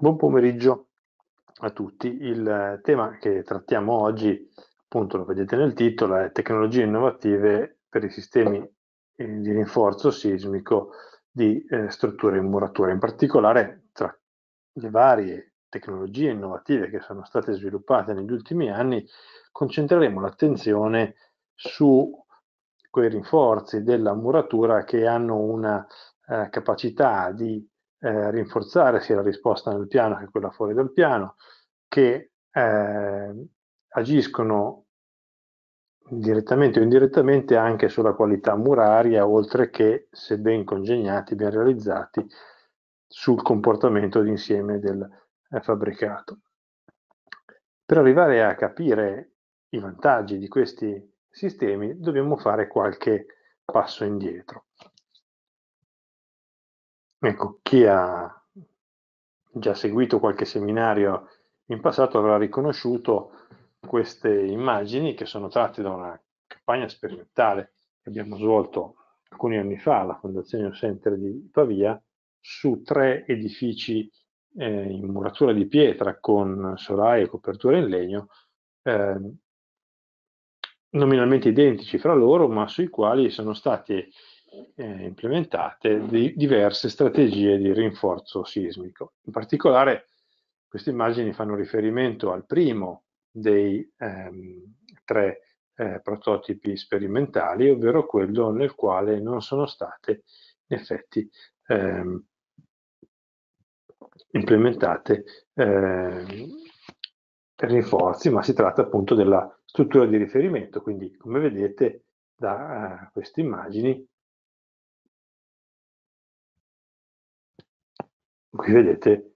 Buon pomeriggio a tutti. Il eh, tema che trattiamo oggi, appunto lo vedete nel titolo, è tecnologie innovative per i sistemi eh, di rinforzo sismico di eh, strutture in muratura. In particolare, tra le varie tecnologie innovative che sono state sviluppate negli ultimi anni, concentreremo l'attenzione su quei rinforzi della muratura che hanno una eh, capacità di eh, rinforzare sia la risposta nel piano che quella fuori dal piano, che eh, agiscono direttamente o indirettamente anche sulla qualità muraria, oltre che, se ben congegnati, ben realizzati, sul comportamento d'insieme del eh, fabbricato. Per arrivare a capire i vantaggi di questi sistemi dobbiamo fare qualche passo indietro. Ecco, chi ha già seguito qualche seminario in passato avrà riconosciuto queste immagini che sono tratte da una campagna sperimentale che abbiamo svolto alcuni anni fa alla Fondazione Center di Pavia su tre edifici eh, in muratura di pietra con solaie e copertura in legno eh, nominalmente identici fra loro ma sui quali sono stati eh, implementate di diverse strategie di rinforzo sismico. In particolare queste immagini fanno riferimento al primo dei ehm, tre eh, prototipi sperimentali, ovvero quello nel quale non sono state in effetti ehm, implementate ehm, rinforzi, ma si tratta appunto della struttura di riferimento. Quindi, come vedete da eh, queste immagini, qui vedete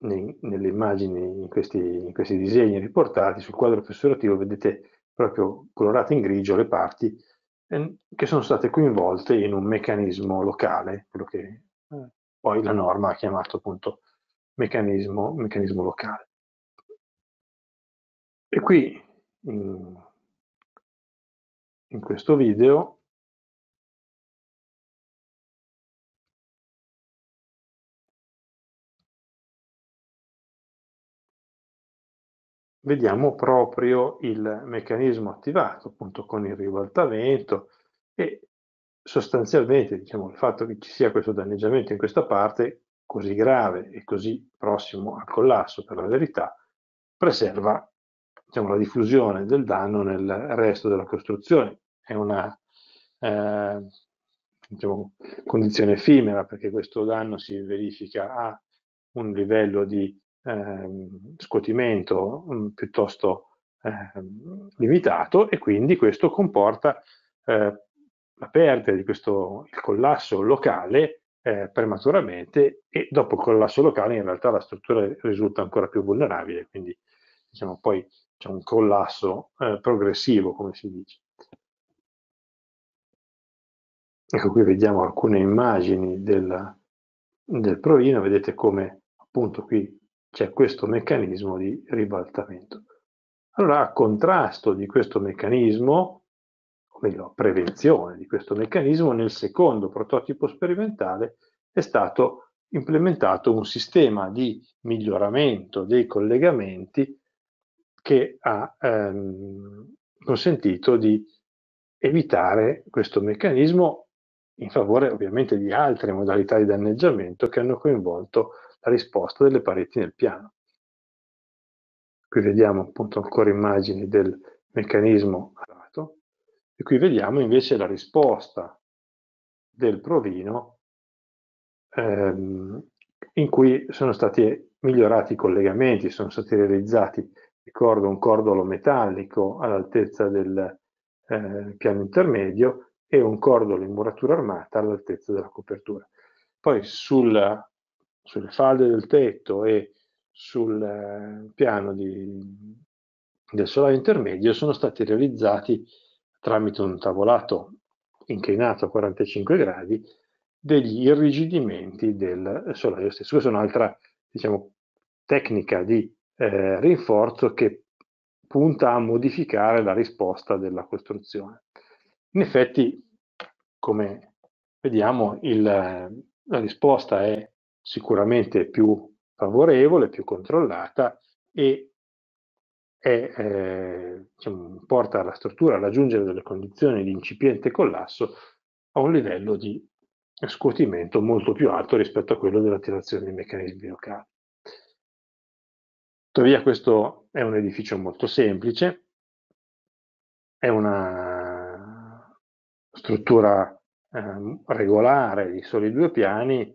nelle immagini, in questi, in questi, disegni riportati sul quadro tesserativo, vedete proprio colorate in grigio le parti ehm, che sono state coinvolte in un meccanismo locale, quello che eh, poi la norma ha chiamato appunto meccanismo, meccanismo locale. E qui in, in questo video vediamo proprio il meccanismo attivato appunto con il ribaltamento e sostanzialmente diciamo, il fatto che ci sia questo danneggiamento in questa parte così grave e così prossimo al collasso per la verità preserva diciamo, la diffusione del danno nel resto della costruzione. È una eh, diciamo, condizione effimera perché questo danno si verifica a un livello di Ehm, scuotimento mm, piuttosto ehm, limitato e quindi questo comporta eh, la perdita di questo il collasso locale eh, prematuramente e dopo il collasso locale in realtà la struttura risulta ancora più vulnerabile, quindi diciamo poi c'è un collasso eh, progressivo come si dice. Ecco qui vediamo alcune immagini del, del provino, vedete come appunto qui c'è questo meccanismo di ribaltamento. Allora, a contrasto di questo meccanismo, o meglio, a prevenzione di questo meccanismo, nel secondo prototipo sperimentale è stato implementato un sistema di miglioramento dei collegamenti che ha ehm, consentito di evitare questo meccanismo in favore ovviamente di altre modalità di danneggiamento che hanno coinvolto la risposta delle pareti nel piano. Qui vediamo appunto ancora immagini del meccanismo arato e qui vediamo invece la risposta del provino ehm, in cui sono stati migliorati i collegamenti, sono stati realizzati, ricordo, un cordolo metallico all'altezza del eh, piano intermedio e un cordolo in muratura armata all'altezza della copertura. Poi sulla sulle falde del tetto e sul eh, piano di, del solare intermedio sono stati realizzati tramite un tavolato inclinato a 45 gradi degli irrigidimenti del solaio stesso. Questa è un'altra diciamo, tecnica di eh, rinforzo che punta a modificare la risposta della costruzione. In effetti, come vediamo, il, la risposta è sicuramente più favorevole, più controllata e è, eh, diciamo, porta la struttura a raggiungere delle condizioni di incipiente collasso a un livello di scuotimento molto più alto rispetto a quello dell'attivazione dei meccanismi locali. Tuttavia questo è un edificio molto semplice, è una struttura eh, regolare di soli due piani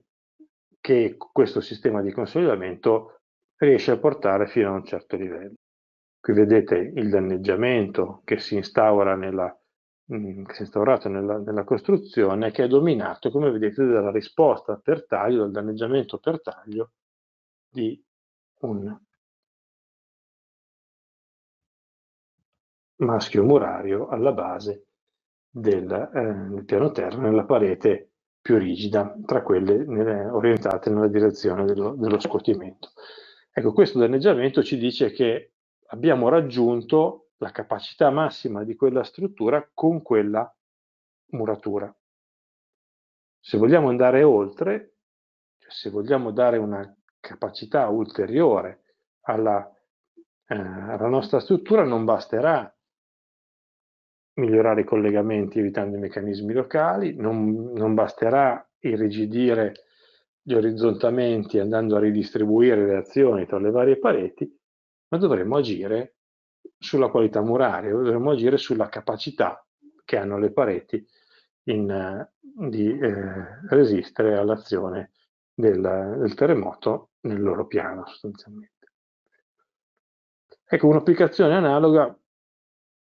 che questo sistema di consolidamento riesce a portare fino a un certo livello. Qui vedete il danneggiamento che si instaura nella, mm, che si è instaurato nella, nella, costruzione, che è dominato, come vedete, dalla risposta per taglio, dal danneggiamento per taglio di un maschio murario alla base del, eh, del piano terra nella parete più rigida tra quelle nelle, orientate nella direzione dello, dello scuotimento. Ecco, questo danneggiamento ci dice che abbiamo raggiunto la capacità massima di quella struttura con quella muratura. Se vogliamo andare oltre, cioè se vogliamo dare una capacità ulteriore alla, eh, alla nostra struttura, non basterà migliorare i collegamenti evitando i meccanismi locali, non, non basterà irrigidire gli orizzontamenti andando a ridistribuire le azioni tra le varie pareti, ma dovremmo agire sulla qualità muraria, dovremmo agire sulla capacità che hanno le pareti in, eh, di eh, resistere all'azione del, del terremoto nel loro piano sostanzialmente. Ecco, un'applicazione analoga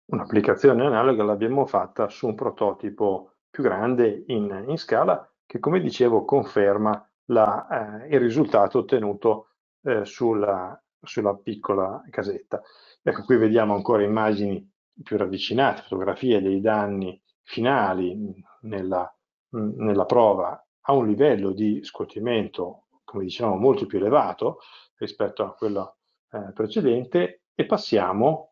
Un'applicazione analoga l'abbiamo fatta su un prototipo più grande in, in scala che come dicevo conferma la, eh, il risultato ottenuto eh, sulla, sulla, piccola casetta. Ecco qui vediamo ancora immagini più ravvicinate, fotografie dei danni finali nella, mh, nella prova a un livello di scuotimento, come dicevamo, molto più elevato rispetto a quello eh, precedente e passiamo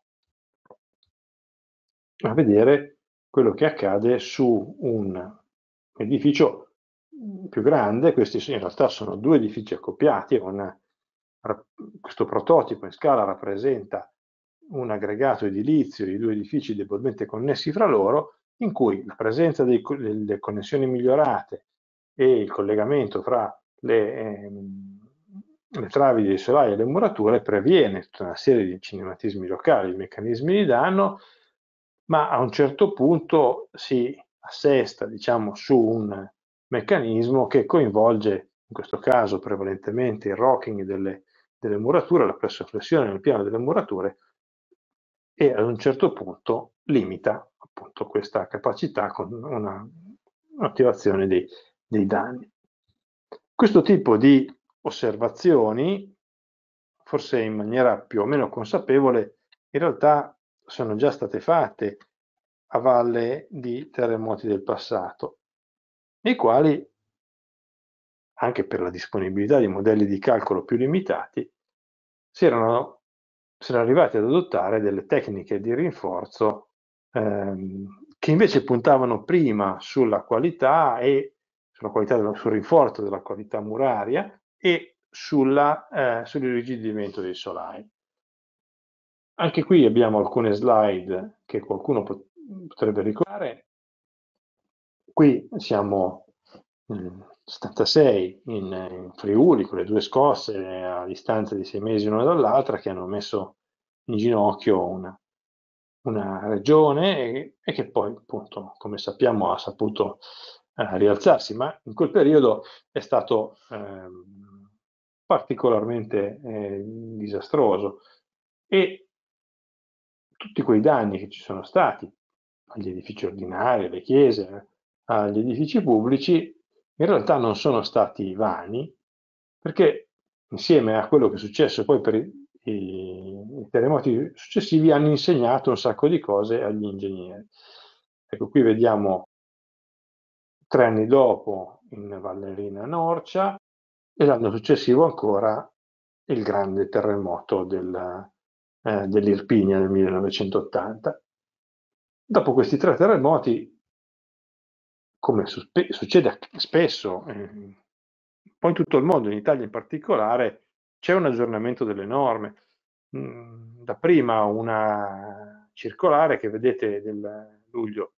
a vedere quello che accade su un edificio mm, più grande, questi in realtà sono due edifici accoppiati, una, questo prototipo in scala rappresenta un aggregato edilizio di due edifici debolmente connessi fra loro, in cui la presenza dei, delle connessioni migliorate e il collegamento fra le, ehm, le travi dei solai e le murature previene tutta una serie di cinematismi locali, meccanismi di danno ma a un certo punto si assesta diciamo, su un meccanismo che coinvolge in questo caso prevalentemente il rocking delle, delle murature, la pressoflessione nel piano delle murature e ad un certo punto limita appunto questa capacità con una, un'attivazione dei, dei danni. Questo tipo di osservazioni, forse in maniera più o meno consapevole, in realtà sono già state fatte a valle di terremoti del passato, nei quali, anche per la disponibilità di modelli di calcolo più limitati, si erano, si erano arrivati ad adottare delle tecniche di rinforzo ehm, che invece puntavano prima sulla qualità e sulla qualità dello, sul rinforzo della qualità muraria e sulla, eh, sull'irrigidimento dei solai. Anche qui abbiamo alcune slide che qualcuno potrebbe ricordare. Qui siamo nel 76 in, Friuli con le due scosse a distanza di sei mesi l'una dall'altra che hanno messo in ginocchio una, una regione e, e, che poi appunto come sappiamo ha saputo eh, rialzarsi ma in quel periodo è stato eh, particolarmente eh, disastroso e tutti quei danni che ci sono stati agli edifici ordinari, alle chiese, agli edifici pubblici, in realtà non sono stati vani, perché insieme a quello che è successo poi per i, i terremoti successivi hanno insegnato un sacco di cose agli ingegneri. Ecco, qui vediamo tre anni dopo in Vallerina Norcia e l'anno successivo ancora il grande terremoto del eh, dell'Irpinia nel 1980. Dopo questi tre terremoti, come succede spesso, eh, un in tutto il mondo, in Italia in particolare, c'è un aggiornamento delle norme. Mm, da prima una circolare che vedete del luglio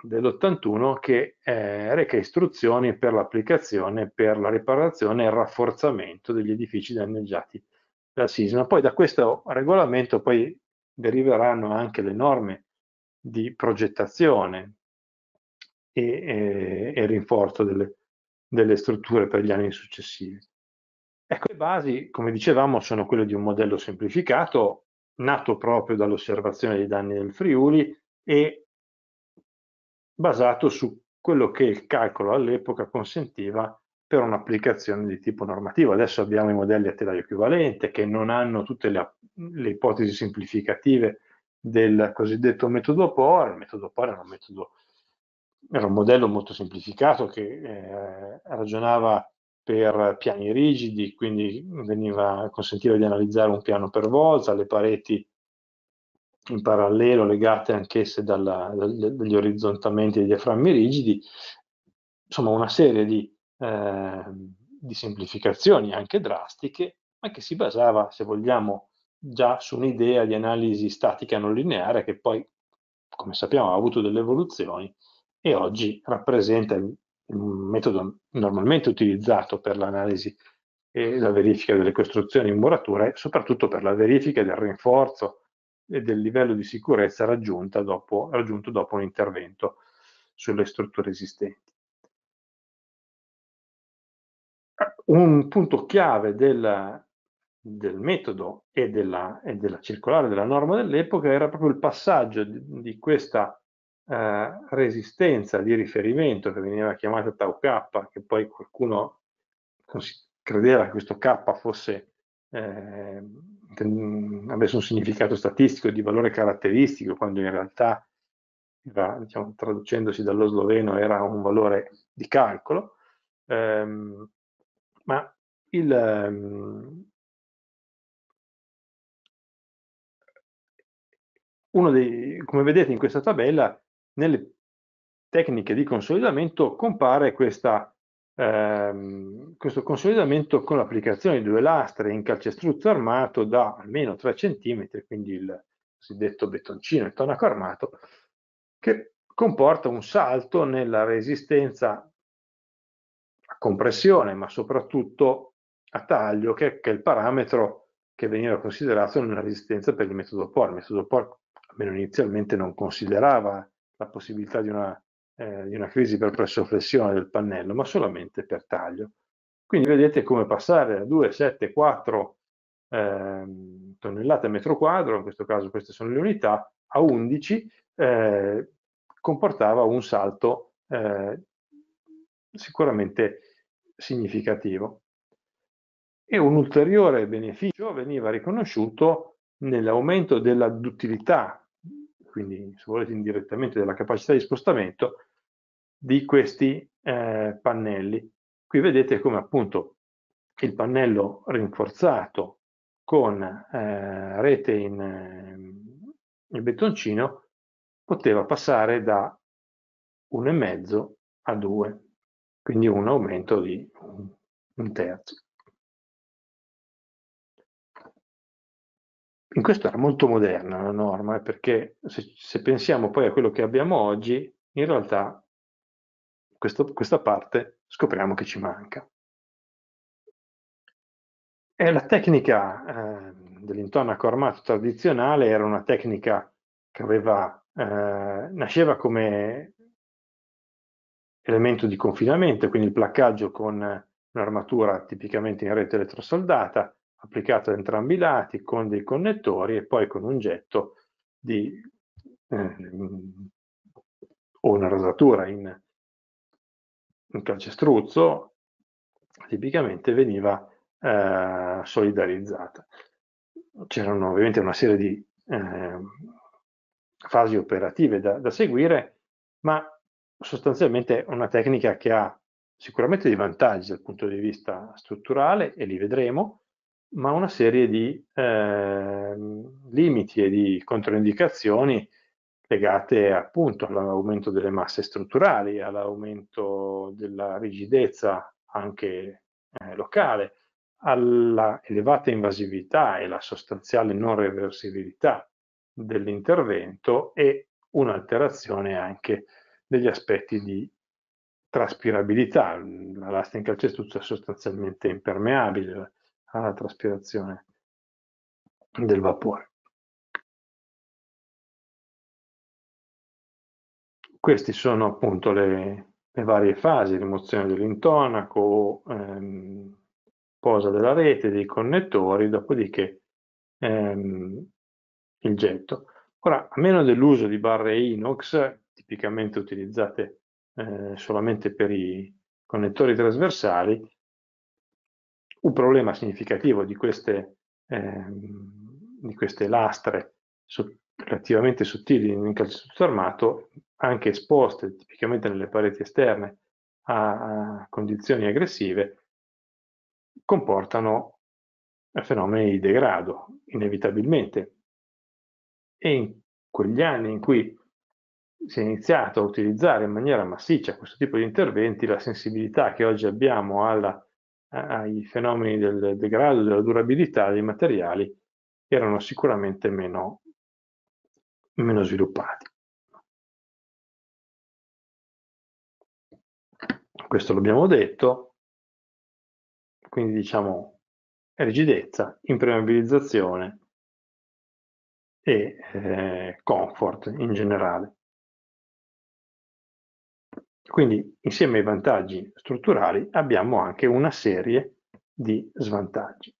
dell'81 che eh, reca istruzioni per l'applicazione, per la riparazione e il rafforzamento degli edifici danneggiati dal sisma. Poi da questo regolamento poi deriveranno anche le norme di progettazione e, e, e rinforzo delle, delle strutture per gli anni successivi. Ecco, le basi, come dicevamo, sono quelle di un modello semplificato nato proprio dall'osservazione dei danni del Friuli e basato su quello che il calcolo all'epoca consentiva per un'applicazione di tipo normativo. Adesso abbiamo i modelli a telaio equivalente che non hanno tutte le, le ipotesi semplificative del cosiddetto metodo POR. Il metodo POR era un, metodo, era un modello molto semplificato che eh, ragionava per piani rigidi, quindi veniva, consentiva di analizzare un piano per volta, le pareti in parallelo legate anch'esse dalla, dagli orizzontamenti dei diaframmi rigidi, insomma una serie di Ehm, di semplificazioni anche drastiche, ma che si basava, se vogliamo, già su un'idea di analisi statica non lineare che poi, come sappiamo, ha avuto delle evoluzioni e oggi rappresenta il metodo normalmente utilizzato per l'analisi e la verifica delle costruzioni in muratura e soprattutto per la verifica del rinforzo e del livello di sicurezza dopo, raggiunto dopo un intervento sulle strutture esistenti. Un punto chiave del, del metodo e della, e della, circolare della norma dell'epoca era proprio il passaggio di, di questa eh, resistenza di riferimento che veniva chiamata tau k, che poi qualcuno credeva che questo k fosse eh, mm, avesse un significato statistico di valore caratteristico, quando in realtà, era, diciamo, traducendosi dallo sloveno, era un valore di calcolo, ehm, ma il, um, uno dei, come vedete in questa tabella, nelle tecniche di consolidamento compare questa, ehm, questo consolidamento con l'applicazione di due lastre in calcestruzzo armato da almeno 3 cm, quindi il cosiddetto bettoncino il tonaco armato, che comporta un salto nella resistenza compressione, ma soprattutto a taglio, che, che, è il parametro che veniva considerato nella resistenza per il metodo POR. Il metodo POR, almeno inizialmente, non considerava la possibilità di una, eh, di una crisi per pressoflessione del pannello, ma solamente per taglio. Quindi vedete come passare da 2, 7, 4 eh, tonnellate a metro quadro, in questo caso queste sono le unità, a 11 eh, comportava un salto eh, sicuramente significativo. E un ulteriore beneficio veniva riconosciuto nell'aumento della duttilità, quindi se volete indirettamente della capacità di spostamento, di questi eh, pannelli. Qui vedete come appunto il pannello rinforzato con eh, rete in, ehm, in bettoncino poteva passare da 1,5 a 2 quindi un aumento di un terzo. In questo era molto moderna la norma, eh, perché se, se, pensiamo poi a quello che abbiamo oggi, in realtà questo, questa parte scopriamo che ci manca. E la tecnica eh, dell'intonaco armato tradizionale era una tecnica che aveva, eh, nasceva come elemento di confinamento, quindi il placcaggio con un'armatura tipicamente in rete elettrosoldata, applicata da entrambi i lati, con dei connettori e poi con un getto di, eh, o una rasatura in, in calcestruzzo, tipicamente veniva eh, solidarizzata. C'erano ovviamente una serie di eh, fasi operative da, da seguire, ma sostanzialmente una tecnica che ha sicuramente dei vantaggi dal punto di vista strutturale, e li vedremo, ma una serie di eh, limiti e di controindicazioni legate appunto all'aumento delle masse strutturali, all'aumento della rigidezza anche eh, locale, alla elevata invasività e la sostanziale non reversibilità dell'intervento e un'alterazione anche degli aspetti di traspirabilità. La lastra in calcestruzzo è sostanzialmente impermeabile alla traspirazione del vapore. Queste sono appunto le, le varie fasi, rimozione dell'intonaco, ehm, posa della rete, dei connettori, dopodiché ehm, il getto. Ora, a meno dell'uso di barre inox, tipicamente utilizzate eh, solamente per i connettori trasversali, un problema significativo di queste, eh, di queste lastre su, relativamente sottili in calcestruzzo armato, anche esposte tipicamente nelle pareti esterne a, a condizioni aggressive, comportano fenomeni di degrado, inevitabilmente. E in quegli anni in cui si è iniziato a utilizzare in maniera massiccia questo tipo di interventi, la sensibilità che oggi abbiamo alla, ai fenomeni del degrado, della durabilità dei materiali erano sicuramente meno, meno sviluppati. Questo l'abbiamo detto, quindi diciamo rigidezza, impermeabilizzazione e eh, comfort in generale. Quindi insieme ai vantaggi strutturali abbiamo anche una serie di svantaggi.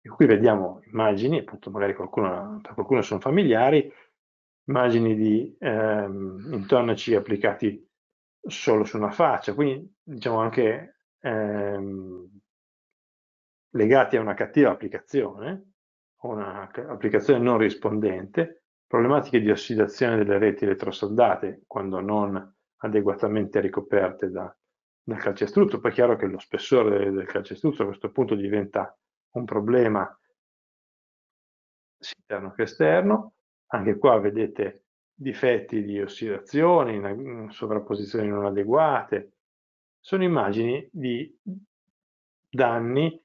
E qui vediamo immagini, appunto magari qualcuno, per qualcuno sono familiari, immagini di ehm, intonaci applicati solo su una faccia, quindi diciamo anche ehm, legati a una cattiva applicazione o un'applicazione non rispondente, problematiche di ossidazione delle reti elettrosoldate quando non adeguatamente ricoperte da, dal calcestruzzo. Poi è chiaro che lo spessore del, del calcestruzzo a questo punto diventa un problema sia interno che esterno. Anche qua vedete difetti di ossidazione, mm, sovrapposizioni non adeguate. Sono immagini di danni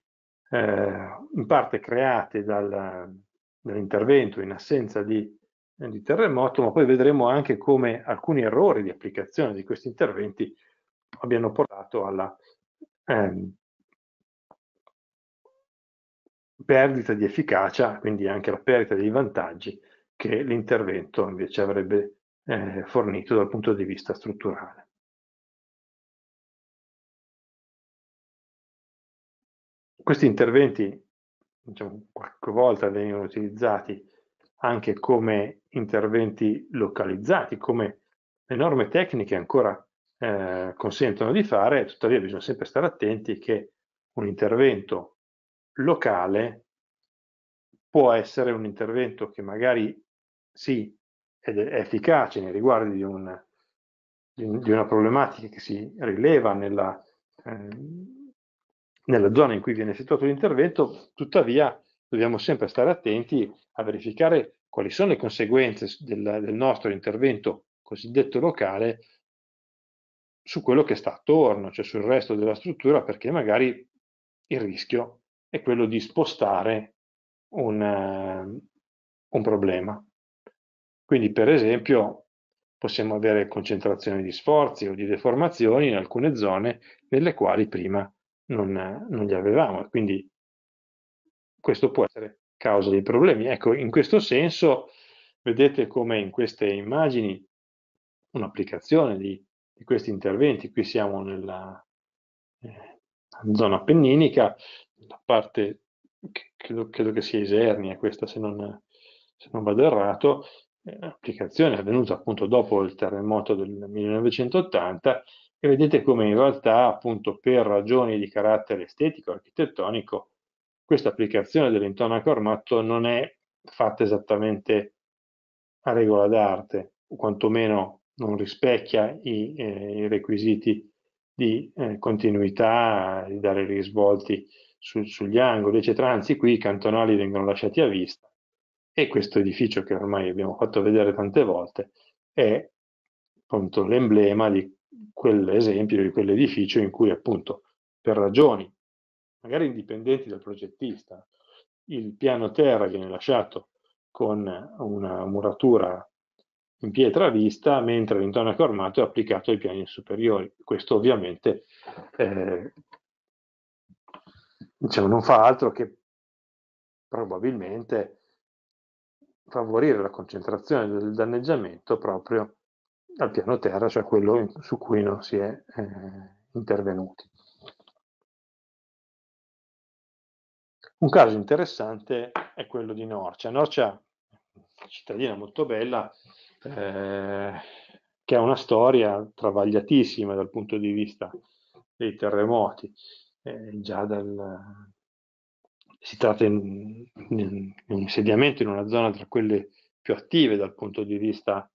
eh, in parte create dal, dall'intervento in assenza di di terremoto, ma poi vedremo anche come alcuni errori di applicazione di questi interventi abbiano portato alla ehm, perdita di efficacia, quindi anche alla perdita dei vantaggi che l'intervento invece avrebbe eh, fornito dal punto di vista strutturale. Questi interventi diciamo, qualche volta vengono utilizzati anche come interventi localizzati, come le norme tecniche ancora eh, consentono di fare, tuttavia bisogna sempre stare attenti che un intervento locale può essere un intervento che magari sì, è, è efficace nei riguardi di, un, di, di, una problematica che si rileva nella, eh, nella zona in cui viene effettuato l'intervento, tuttavia dobbiamo sempre stare attenti a verificare quali sono le conseguenze del, del nostro intervento cosiddetto locale su quello che sta attorno, cioè sul resto della struttura, perché magari il rischio è quello di spostare un, eh, un problema. Quindi, per esempio, possiamo avere concentrazioni di sforzi o di deformazioni in alcune zone nelle quali prima non, non li avevamo. Quindi questo può essere causa dei problemi. Ecco, in questo senso vedete come in queste immagini un'applicazione di, di questi interventi, qui siamo nella eh, zona appenninica, la parte credo, credo, che sia Isernia questa se non, se non vado errato, eh, l'applicazione è avvenuta appunto dopo il terremoto del 1980 e vedete come in realtà appunto per ragioni di carattere estetico, architettonico, questa applicazione dell'intonaco armato non è fatta esattamente a regola d'arte, o quantomeno non rispecchia i, eh, i requisiti di eh, continuità, di dare risvolti su, sugli angoli, eccetera. Anzi, qui i cantonali vengono lasciati a vista e questo edificio che ormai abbiamo fatto vedere tante volte è appunto l'emblema di quell'esempio, di quell'edificio in cui appunto per ragioni magari indipendenti dal progettista. Il piano terra viene lasciato con una muratura in pietra vista, mentre l'intonaco armato è applicato ai piani superiori. Questo ovviamente eh, diciamo, non fa altro che probabilmente favorire la concentrazione del danneggiamento proprio al piano terra, cioè quello su cui non si è eh, intervenuti. Un caso interessante è quello di Norcia. Norcia, cittadina molto bella, eh, che ha una storia travagliatissima dal punto di vista dei terremoti. Eh, già dal, si tratta di un insediamento in una zona tra quelle più attive dal punto di vista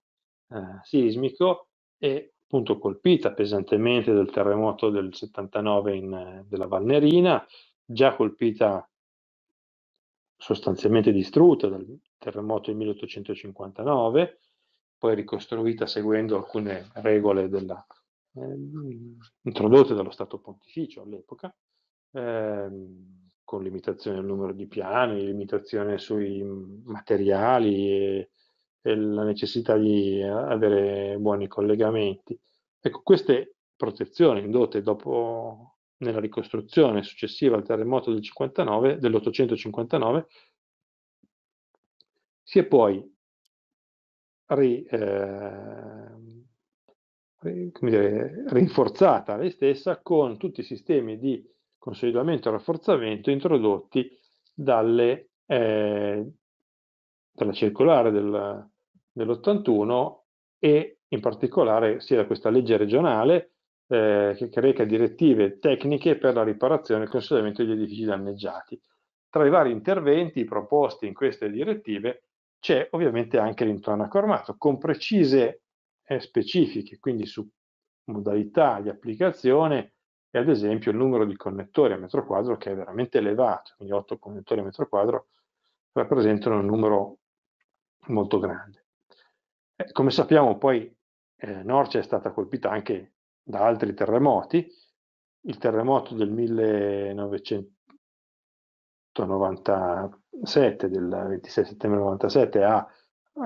eh, sismico e appunto colpita pesantemente dal terremoto del 79 in, eh, della Valnerina, già colpita sostanzialmente distrutta dal terremoto del 1859, poi ricostruita seguendo alcune regole della, eh, introdotte dallo Stato Pontificio all'epoca, eh, con limitazione al numero di piani, limitazione sui materiali e, e la necessità di avere buoni collegamenti. Ecco, queste protezioni indotte dopo nella ricostruzione successiva al terremoto del 59, dell'859, si è poi ri, eh, ri, dire, rinforzata lei stessa con tutti i sistemi di consolidamento e rafforzamento introdotti dalle, eh, dalla circolare del, dell'81 e in particolare sia da questa legge regionale eh, che, che reca direttive tecniche per la riparazione e il consolidamento degli edifici danneggiati. Tra i vari interventi proposti in queste direttive c'è ovviamente anche l'intonaco armato, con precise eh, specifiche, quindi su modalità di applicazione e ad esempio il numero di connettori a metro quadro che è veramente elevato, quindi 8 connettori a metro quadro rappresentano un numero molto grande. Eh, come sappiamo poi eh, Norcia è stata colpita anche da altri terremoti, il terremoto del 1997, del 26 settembre 97, ha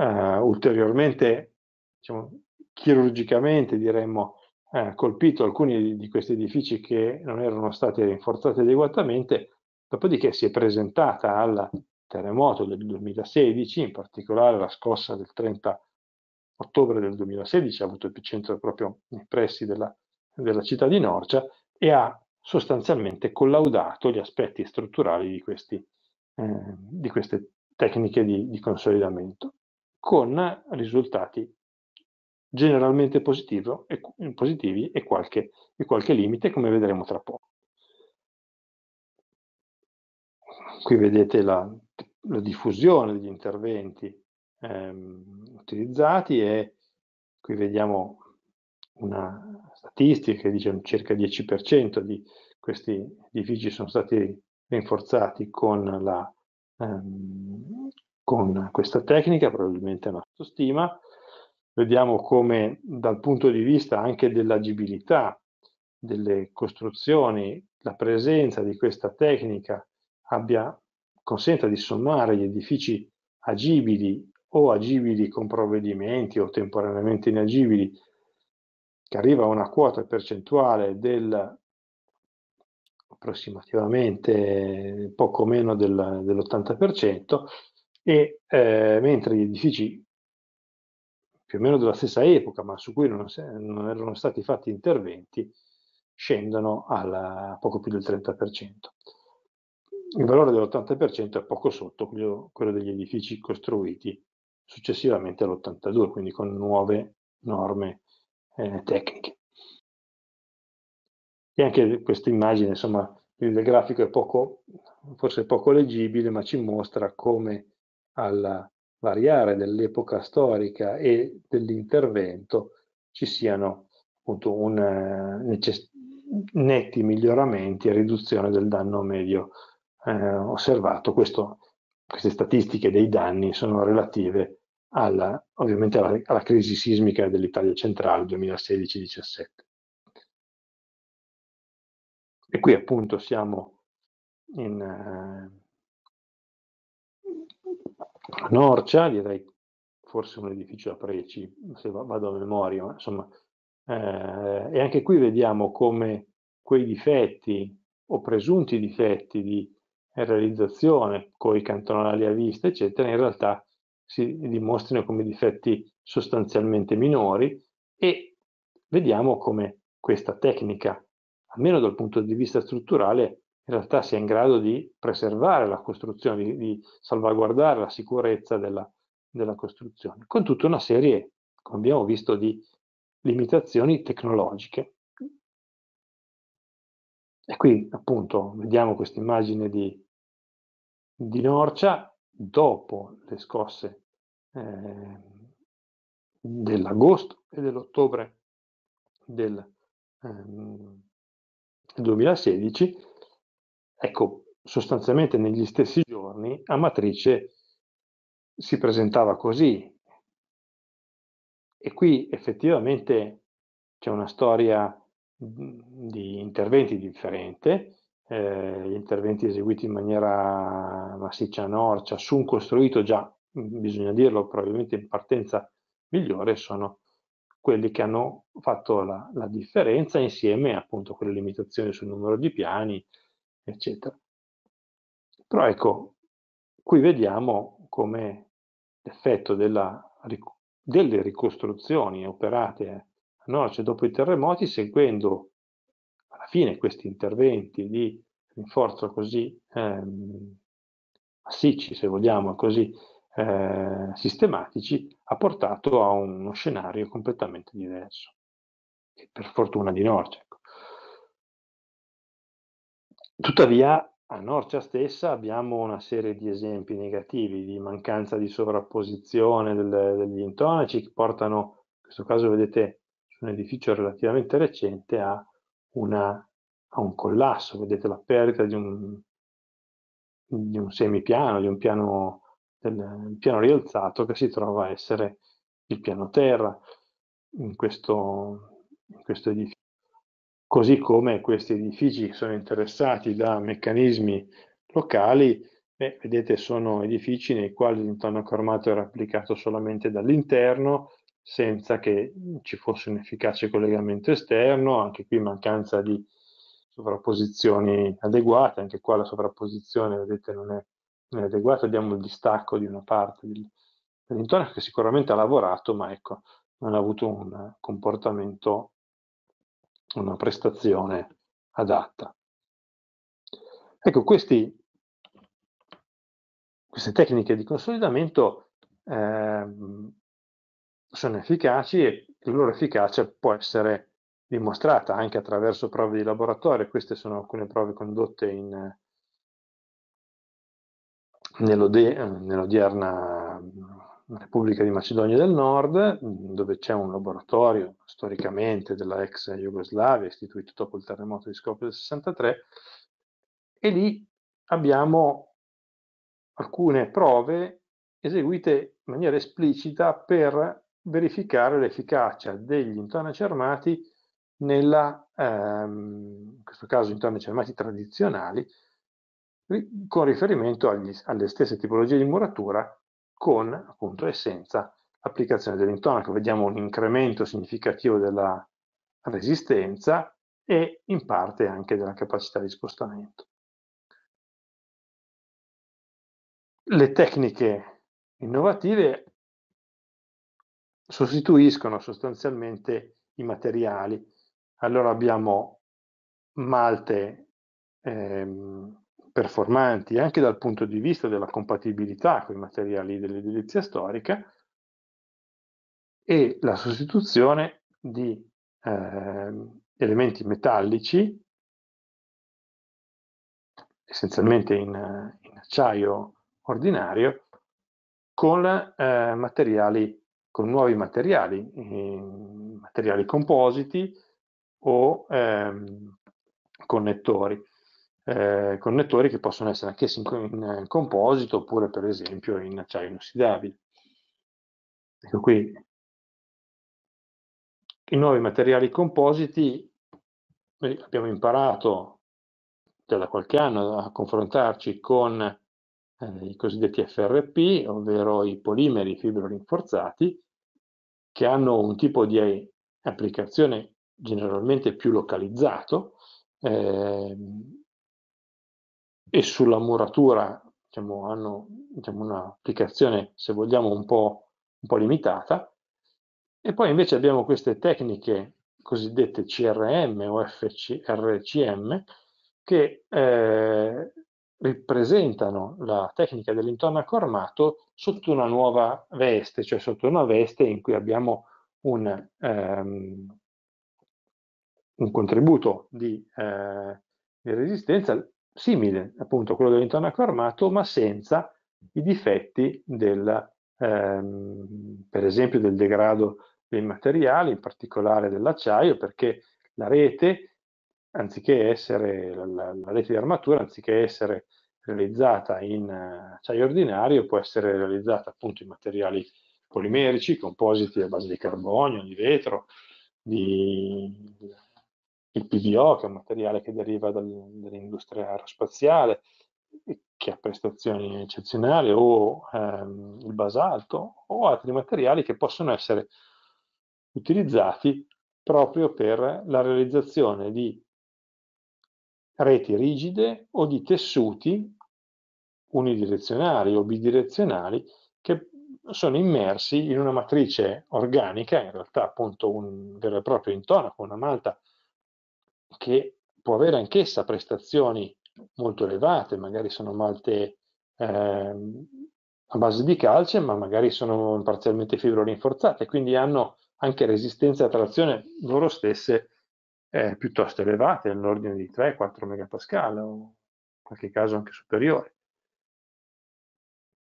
eh, ulteriormente, diciamo, chirurgicamente diremmo, eh, colpito alcuni di questi edifici che non erano stati rinforzati adeguatamente, dopodiché si è presentata al terremoto del 2016, in particolare la scossa del 30 ottobre del 2016 ha avuto epicentro proprio nei pressi della, della città di Norcia e ha sostanzialmente collaudato gli aspetti strutturali di, questi, eh, di queste tecniche di, di, consolidamento, con risultati generalmente e, positivi e qualche, e qualche limite, come vedremo tra poco. Qui vedete la, la diffusione degli interventi ehm, utilizzati e qui vediamo una statistica che dice circa il 10% di questi edifici sono stati rinforzati con, la, ehm, con questa tecnica, probabilmente è una sottostima. Vediamo come dal punto di vista anche dell'agibilità delle costruzioni la presenza di questa tecnica abbia, consenta di sommare gli edifici agibili o agibili con provvedimenti o temporaneamente inagibili, che arriva a una quota percentuale del approssimativamente poco meno del, dell'80% e eh, mentre gli edifici più o meno della stessa epoca ma su cui non, non erano stati fatti interventi scendono a poco più del 30%. Il valore dell'80% è poco sotto quello, quello degli edifici costruiti successivamente all'82, quindi con nuove norme eh, tecniche. E anche questa immagine, insomma, il grafico è poco, forse poco leggibile, ma ci mostra come al variare dell'epoca storica e dell'intervento ci siano appunto un, netti miglioramenti e riduzione del danno medio eh, osservato. Questo, queste statistiche dei danni sono relative alla, ovviamente alla, alla crisi sismica dell'Italia centrale 2016-17. E qui appunto siamo in eh, Norcia, direi forse un edificio a preci, se vado a memoria, ma insomma, eh, e anche qui vediamo come quei difetti o presunti difetti di realizzazione, con i cantonali a vista, eccetera, in realtà si dimostrino come difetti sostanzialmente minori e vediamo come questa tecnica, almeno dal punto di vista strutturale, in realtà sia in grado di preservare la costruzione, di, di salvaguardare la sicurezza della, della costruzione, con tutta una serie, come abbiamo visto, di limitazioni tecnologiche. E qui appunto vediamo questa immagine di, di Norcia dopo le scosse eh, dell'agosto e dell'ottobre del ehm, 2016, ecco, sostanzialmente negli stessi giorni Amatrice si presentava così. E qui effettivamente c'è una storia di interventi differente, eh, gli interventi eseguiti in maniera massiccia a norcia cioè su un costruito già, mm, bisogna dirlo, probabilmente in partenza migliore sono quelli che hanno fatto la, la differenza insieme appunto a quelle limitazioni sul numero di piani, eccetera. Però ecco, qui vediamo come l'effetto delle ricostruzioni operate a Norcia cioè dopo i terremoti, seguendo fine questi interventi di rinforzo così ehm, massicci, se vogliamo, così eh, sistematici, ha portato a uno scenario completamente diverso, e per fortuna di Norcia. Ecco. Tuttavia, a Norcia stessa abbiamo una serie di esempi negativi di mancanza di sovrapposizione del, degli intonaci che portano, in questo caso vedete, su un edificio relativamente recente a una, a un collasso, vedete la perdita di un, di un semipiano, di un piano, del, piano rialzato che si trova a essere il piano terra in questo, in questo edificio. Così come questi edifici sono interessati da meccanismi locali, beh, vedete sono edifici nei quali l'intonaco armato era applicato solamente dall'interno, senza che ci fosse un efficace collegamento esterno, anche qui mancanza di sovrapposizioni adeguate, anche qua la sovrapposizione vedete non è, non è adeguata, abbiamo il distacco di una parte dell'intonaco che sicuramente ha lavorato, ma ecco, non ha avuto un comportamento, una prestazione adatta. Ecco, questi, queste tecniche di consolidamento eh, sono efficaci e la loro efficacia può essere dimostrata anche attraverso prove di laboratorio. Queste sono alcune prove condotte in, nell'odierna Repubblica di Macedonia del Nord, dove c'è un laboratorio storicamente della ex Jugoslavia, istituito dopo il terremoto di Scopio del 63, e lì abbiamo alcune prove eseguite in maniera esplicita per verificare l'efficacia degli intonaci armati nella, ehm, in questo caso intonaci armati tradizionali, con riferimento agli, alle stesse tipologie di muratura con appunto e senza applicazione dell'intonaco. Vediamo un incremento significativo della resistenza e in parte anche della capacità di spostamento. Le tecniche innovative sostituiscono sostanzialmente i materiali. Allora abbiamo malte ehm, performanti anche dal punto di vista della compatibilità con i materiali dell'edilizia storica e la sostituzione di ehm, elementi metallici essenzialmente in, in acciaio ordinario con eh, materiali con nuovi materiali, ehm, materiali compositi o ehm, connettori. Eh, connettori che possono essere anch'essi in, in, in, eh, composito oppure per esempio in acciaio inossidabile. Ecco qui i nuovi materiali compositi abbiamo imparato già da qualche anno a confrontarci con eh, i cosiddetti FRP, ovvero i polimeri fibrorinforzati, che hanno un tipo di eh, applicazione generalmente più localizzato eh, e sulla muratura diciamo, hanno diciamo, un'applicazione, se vogliamo, un po', un po' limitata. E poi invece abbiamo queste tecniche cosiddette CRM o FCRCM che eh, ripresentano la tecnica dell'intonaco armato sotto una nuova veste, cioè sotto una veste in cui abbiamo un, ehm, un contributo di, eh, di, resistenza simile appunto a quello dell'intonaco armato, ma senza i difetti del, ehm, per esempio del degrado dei materiali, in particolare dell'acciaio, perché la rete anziché essere la, la, rete di armatura, anziché essere realizzata in eh, acciaio ordinario, può essere realizzata appunto in materiali polimerici, compositi a base di carbonio, di vetro, di, il PBO, che è un materiale che deriva dal, dall'industria aerospaziale, che ha prestazioni eccezionali, o ehm, il basalto, o altri materiali che possono essere utilizzati proprio per la realizzazione di reti rigide o di tessuti unidirezionali o bidirezionali che sono immersi in una matrice organica, in realtà appunto un vero e proprio intonaco, una malta che può avere anch'essa prestazioni molto elevate, magari sono malte eh, a base di calce, ma magari sono parzialmente fibro rinforzate, quindi hanno anche resistenza a trazione loro stesse eh, piuttosto elevate, all'ordine di 3-4 MPa o in qualche caso anche superiore.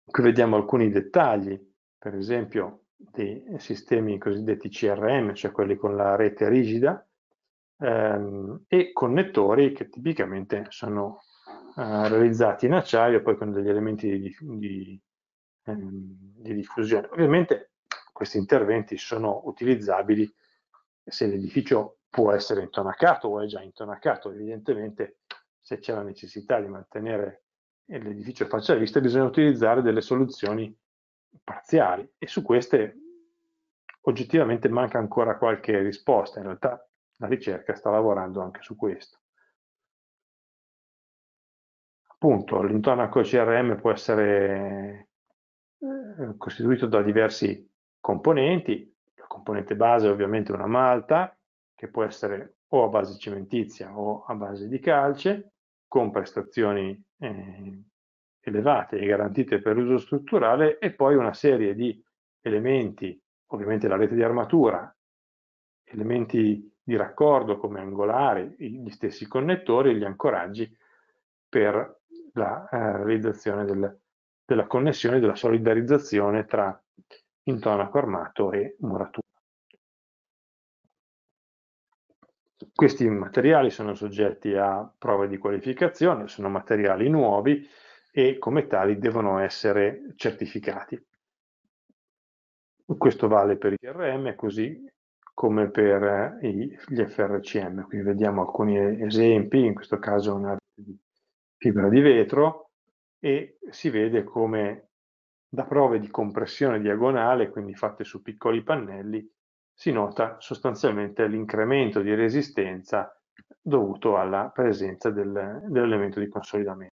Qui vediamo alcuni dettagli, per esempio dei sistemi cosiddetti CRM, cioè quelli con la rete rigida, ehm, e connettori che tipicamente sono eh, realizzati in acciaio, poi con degli elementi di, di, ehm, di diffusione. Ovviamente questi interventi sono utilizzabili se l'edificio può essere intonacato o è già intonacato, evidentemente se c'è la necessità di mantenere eh, l'edificio a faccia vista bisogna utilizzare delle soluzioni parziali e su queste oggettivamente manca ancora qualche risposta, in realtà la ricerca sta lavorando anche su questo. Appunto, l'intonaco CRM può essere eh, costituito da diversi componenti, la componente base è ovviamente una malta, che può essere o a base cementizia o a base di calce, con prestazioni eh, elevate e garantite per uso strutturale e poi una serie di elementi, ovviamente la rete di armatura, elementi di raccordo come angolari, gli stessi connettori e gli ancoraggi per la eh, realizzazione del, della connessione, della solidarizzazione tra intonaco armato e muratura. Questi materiali sono soggetti a prove di qualificazione, sono materiali nuovi e come tali devono essere certificati. Questo vale per i TRM così come per eh, gli FRCM. Qui vediamo alcuni esempi, in questo caso una fibra di vetro e si vede come da prove di compressione diagonale, quindi fatte su piccoli pannelli, si nota sostanzialmente l'incremento di resistenza dovuto alla presenza del, dell'elemento di consolidamento.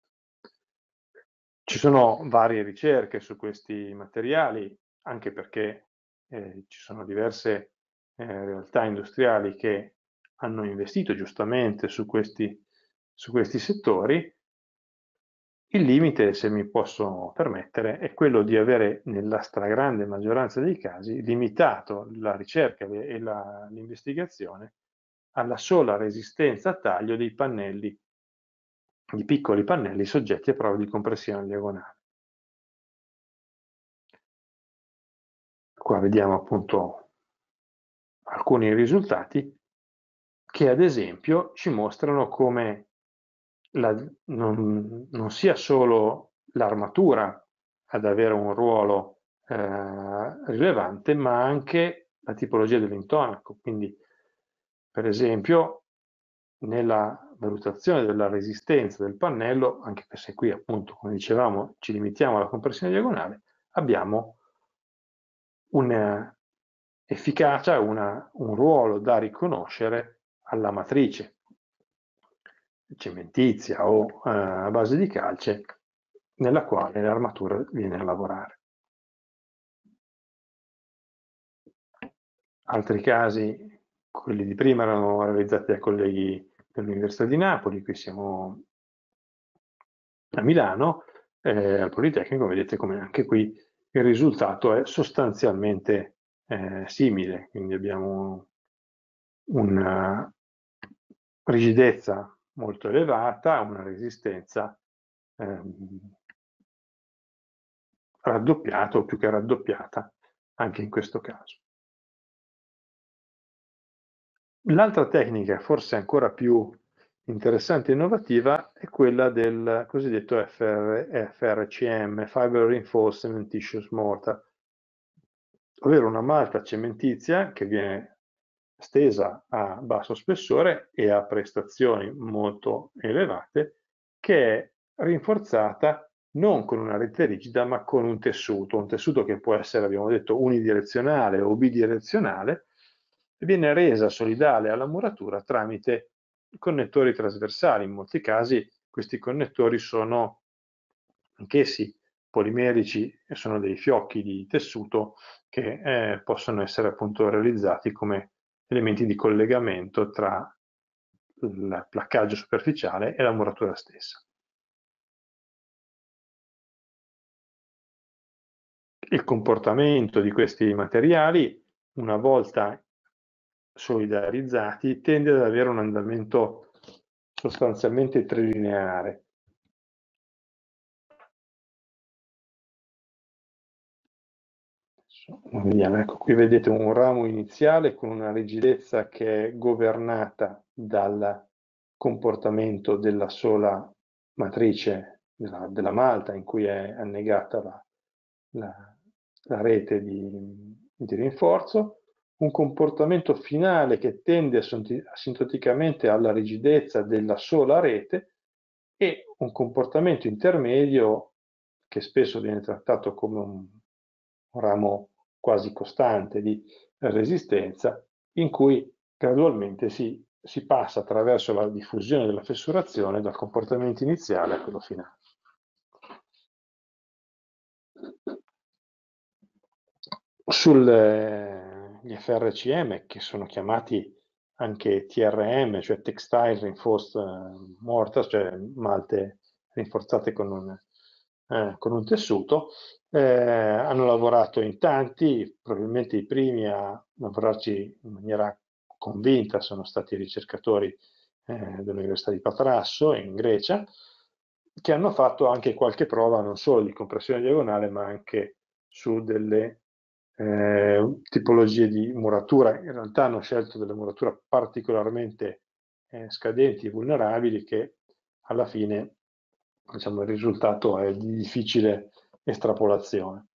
Ci sono varie ricerche su questi materiali, anche perché eh, ci sono diverse eh, realtà industriali che hanno investito giustamente su questi, su questi settori il limite, se mi posso permettere, è quello di avere nella stragrande maggioranza dei casi limitato la ricerca e l'investigazione alla sola resistenza a taglio dei pannelli, di piccoli pannelli soggetti a prova di compressione diagonale. Qua vediamo appunto alcuni risultati che ad esempio ci mostrano come la, non, non, sia solo l'armatura ad avere un ruolo eh, rilevante, ma anche la tipologia dell'intonaco. Quindi, per esempio, nella valutazione della resistenza del pannello, anche se qui appunto, come dicevamo, ci limitiamo alla compressione diagonale, abbiamo un'efficacia, un ruolo da riconoscere alla matrice cementizia o eh, a base di calce nella quale l'armatura viene a lavorare. Altri casi, quelli di prima, erano realizzati dai colleghi dell'Università di Napoli, qui siamo a Milano, eh, al Politecnico, vedete come anche qui il risultato è sostanzialmente eh, simile, quindi abbiamo una rigidezza molto elevata, una resistenza ehm, raddoppiata o più che raddoppiata anche in questo caso. L'altra tecnica, forse ancora più interessante e innovativa, è quella del cosiddetto FR, FRCM, Fiber Reinforced Cementitious Mortar, ovvero una malta cementizia che viene stesa a basso spessore e a prestazioni molto elevate che è rinforzata non con una rete rigida ma con un tessuto, un tessuto che può essere, abbiamo detto, unidirezionale o bidirezionale, e viene resa solidale alla muratura tramite connettori trasversali, in molti casi questi connettori sono anch'essi polimerici sono dei fiocchi di tessuto che eh, possono essere appunto realizzati come elementi di collegamento tra il placcaggio superficiale e la muratura stessa. Il comportamento di questi materiali, una volta solidarizzati, tende ad avere un andamento sostanzialmente trilineare, Vediamo, ecco qui vedete un ramo iniziale con una rigidezza che è governata dal comportamento della sola matrice della, della malta in cui è annegata la, la, la rete di, di, rinforzo, un comportamento finale che tende asintoticamente alla rigidezza della sola rete e un comportamento intermedio che spesso viene trattato come un, un ramo quasi costante di resistenza in cui gradualmente si, si passa attraverso la diffusione della fessurazione dal comportamento iniziale a quello finale. Sugli eh, FRCM, che sono chiamati anche TRM, cioè Textile Reinforced eh, Mortars, cioè malte rinforzate con un, eh, con un tessuto, eh, hanno lavorato in tanti, probabilmente i primi a lavorarci in maniera convinta sono stati i ricercatori eh, dell'Università di Patrasso in Grecia, che hanno fatto anche qualche prova non solo di compressione diagonale ma anche su delle eh, tipologie di muratura. In realtà hanno scelto delle murature particolarmente eh, scadenti, e vulnerabili, che alla fine diciamo, il risultato è di difficile estrapolazione.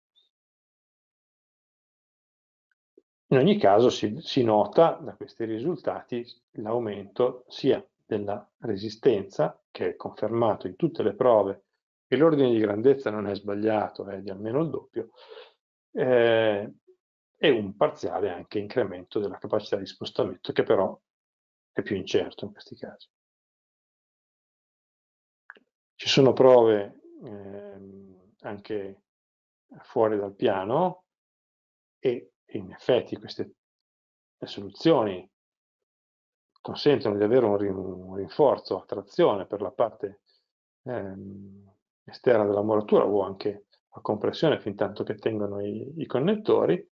In ogni caso si, si nota da questi risultati l'aumento sia della resistenza, che è confermato in tutte le prove, e l'ordine di grandezza non è sbagliato, è di almeno il doppio, eh, e un parziale anche incremento della capacità di spostamento, che però è più incerto in questi casi. Ci sono prove eh, anche fuori dal piano e in effetti queste soluzioni consentono di avere un rinforzo a trazione per la parte ehm, esterna della muratura o anche a compressione fin tanto che tengono i, i connettori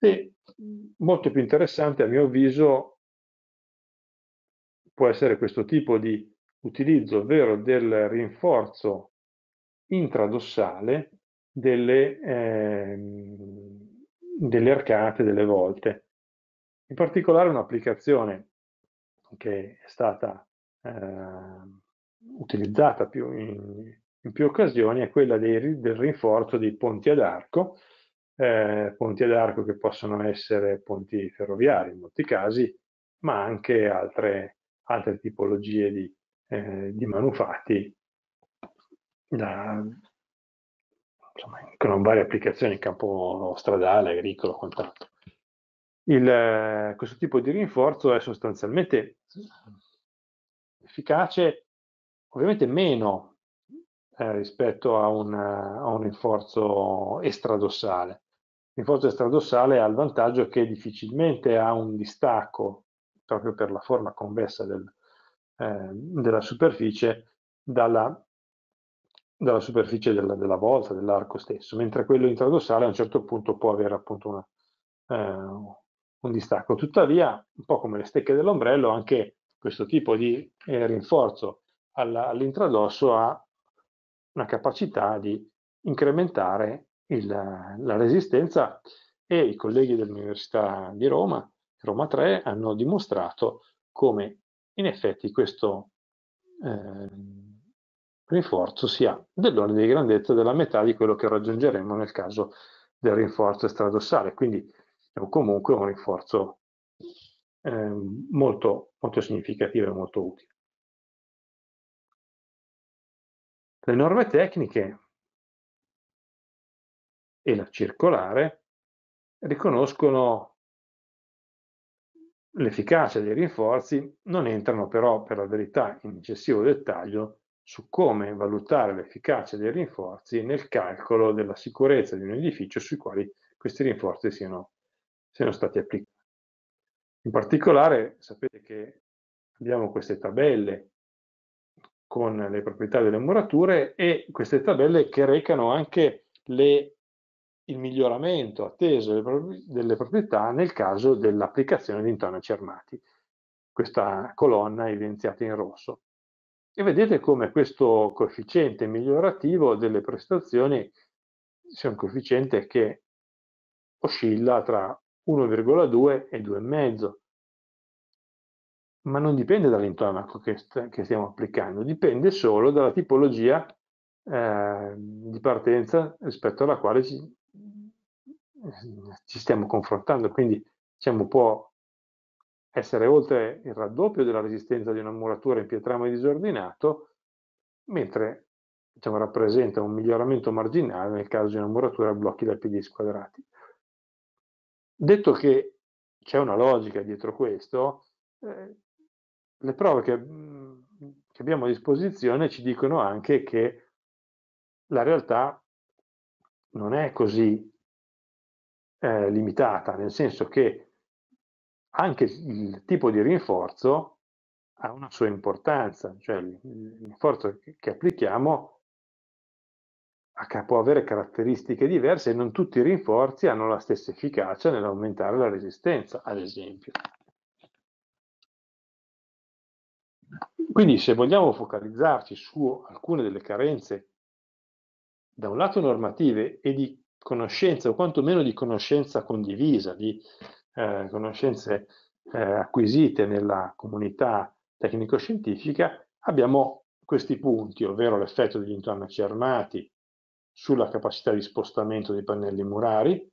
e molto più interessante a mio avviso può essere questo tipo di utilizzo, ovvero del rinforzo intradossale delle, eh, delle arcate, delle volte. In particolare un'applicazione che è stata eh, utilizzata più in, in, più occasioni è quella dei, del rinforzo dei ponti ad arco, eh, ponti ad arco che possono essere ponti ferroviari in molti casi, ma anche altre, altre tipologie di, eh, di manufatti da, insomma, con varie applicazioni in campo stradale, agricolo, quant'altro. Il, eh, questo tipo di rinforzo è sostanzialmente efficace, ovviamente meno eh, rispetto a un, a un, rinforzo estradossale. Il rinforzo estradossale ha il vantaggio che difficilmente ha un distacco, proprio per la forma convessa del, eh, della superficie, dalla dalla superficie della, della volta, dell'arco stesso, mentre quello intradossale a un certo punto può avere appunto una, eh, un distacco. Tuttavia, un po' come le stecche dell'ombrello, anche questo tipo di eh, rinforzo all'intradosso ha una capacità di incrementare il, la resistenza e i colleghi dell'Università di Roma, Roma 3, hanno dimostrato come in effetti questo eh, rinforzo sia dell'ordine di grandezza della metà di quello che raggiungeremo nel caso del rinforzo estradossale, quindi è diciamo, comunque un rinforzo eh, molto, molto significativo e molto utile. Le norme tecniche e la circolare riconoscono l'efficacia dei rinforzi, non entrano però per la verità in eccessivo dettaglio su come valutare l'efficacia dei rinforzi nel calcolo della sicurezza di un edificio sui quali questi rinforzi siano, siano stati applicati. In particolare sapete che abbiamo queste tabelle con le proprietà delle murature e queste tabelle che recano anche le, il miglioramento atteso delle proprietà nel caso dell'applicazione di intonaci armati. Questa colonna è evidenziata in rosso. E vedete come questo coefficiente migliorativo delle prestazioni sia un coefficiente che oscilla tra 1,2 e 2,5 ma non dipende dall'intonaco che, st che, stiamo applicando, dipende solo dalla tipologia eh, di partenza rispetto alla quale ci, ci stiamo confrontando. Quindi diciamo, po' essere oltre il raddoppio della resistenza di una muratura in pietrame disordinato, mentre diciamo, rappresenta un miglioramento marginale nel caso di una muratura a blocchi da piedi squadrati. Detto che c'è una logica dietro questo, eh, le prove che, che abbiamo a disposizione ci dicono anche che la realtà non è così eh, limitata, nel senso che anche il tipo di rinforzo ha una sua importanza, cioè il rinforzo che applichiamo può avere caratteristiche diverse e non tutti i rinforzi hanno la stessa efficacia nell'aumentare la resistenza, ad esempio. Quindi se vogliamo focalizzarci su alcune delle carenze, da un lato normative e di conoscenza, o quantomeno di conoscenza condivisa, di eh, conoscenze eh, acquisite nella comunità tecnico-scientifica, abbiamo questi punti, ovvero l'effetto degli intonaci armati sulla capacità di spostamento dei pannelli murari.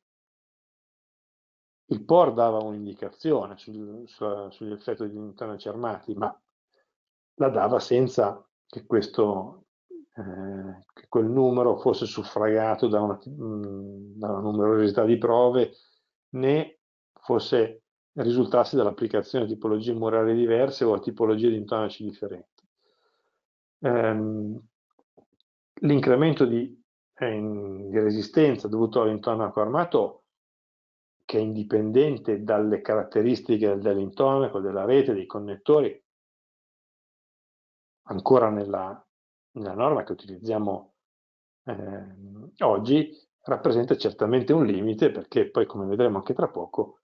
Il POR dava un'indicazione sul, su, sull'effetto degli intonaci armati, ma la dava senza che, questo, eh, che quel numero fosse suffragato da una, mm, da una numerosità di prove né fosse, risultasse dall'applicazione a tipologie murali diverse o a tipologie di intonaci differenti. Ehm, L'incremento di, eh, di, resistenza dovuto all'intonaco armato, che è indipendente dalle caratteristiche dell'intonaco, della rete, dei connettori, ancora nella, nella norma che utilizziamo eh, oggi, rappresenta certamente un limite perché poi come vedremo anche tra poco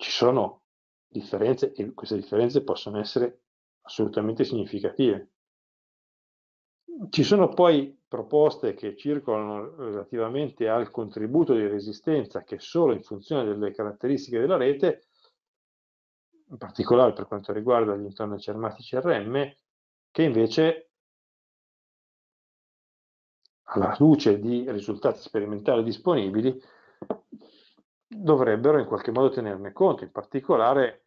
ci sono differenze e queste differenze possono essere assolutamente significative. Ci sono poi proposte che circolano relativamente al contributo di resistenza che solo in funzione delle caratteristiche della rete, in particolare per quanto riguarda gli intornici armati CRM, che invece alla luce di risultati sperimentali disponibili dovrebbero in qualche modo tenerne conto, in particolare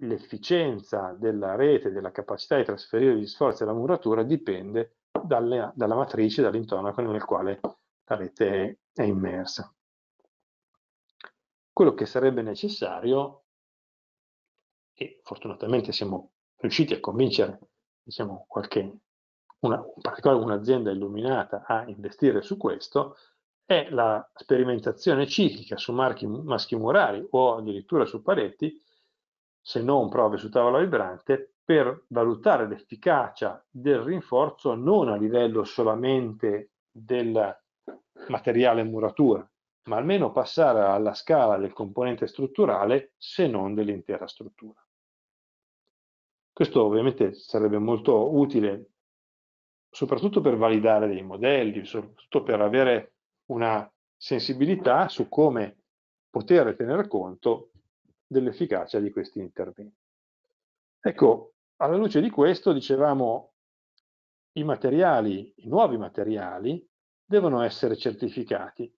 l'efficienza della rete, della capacità di trasferire gli sforzi alla muratura dipende dalle, dalla matrice, dall'intonaco nel quale la rete è, è immersa. Quello che sarebbe necessario, e fortunatamente siamo riusciti a convincere diciamo, qualche, una, in particolare un'azienda illuminata a investire su questo, è la sperimentazione ciclica su marchi, maschi murari o addirittura su paletti, se non prove su tavola vibrante, per valutare l'efficacia del rinforzo non a livello solamente del materiale muratura, ma almeno passare alla scala del componente strutturale se non dell'intera struttura. Questo ovviamente sarebbe molto utile soprattutto per validare dei modelli, soprattutto per avere una sensibilità su come poter tenere conto dell'efficacia di questi interventi. Ecco, alla luce di questo, dicevamo, i materiali, i nuovi materiali, devono essere certificati.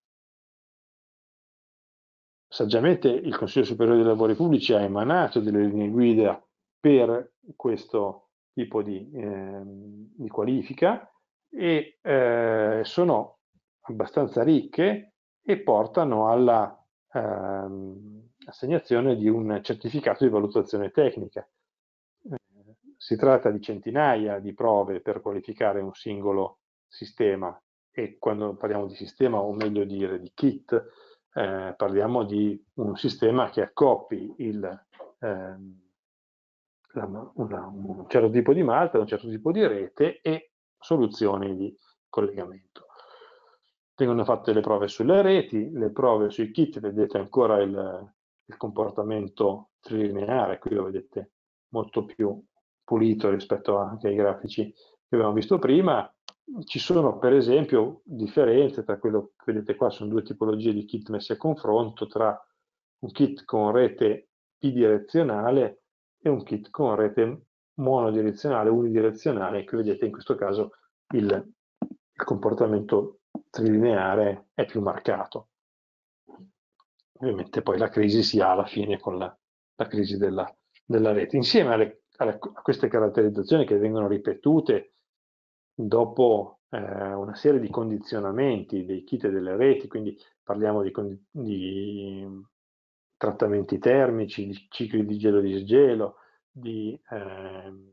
Saggiamente il Consiglio Superiore dei Lavori Pubblici ha emanato delle linee guida per questo tipo di, eh, di qualifica e eh, sono abbastanza ricche e portano alla ehm, assegnazione di un certificato di valutazione tecnica. Eh, si tratta di centinaia di prove per qualificare un singolo sistema e quando parliamo di sistema, o meglio dire di kit, eh, parliamo di un sistema che accoppi il, ehm, la, una, un certo tipo di malta, un certo tipo di rete e soluzioni di collegamento vengono fatte le prove sulle reti, le prove sui kit, vedete ancora il, il comportamento trilineare, qui lo vedete molto più pulito rispetto anche ai grafici che abbiamo visto prima. Ci sono per esempio differenze tra quello che vedete qua, sono due tipologie di kit messi a confronto tra un kit con rete bidirezionale e un kit con rete monodirezionale, unidirezionale, che vedete in questo caso il, il comportamento trilineare è più marcato. Ovviamente poi la crisi si ha alla fine con la, la crisi della, della, rete. Insieme alle, alle, a queste caratterizzazioni che vengono ripetute dopo eh, una serie di condizionamenti dei kit e delle reti, quindi parliamo di, di trattamenti termici, di cicli di gelo-disgelo, e di, eh,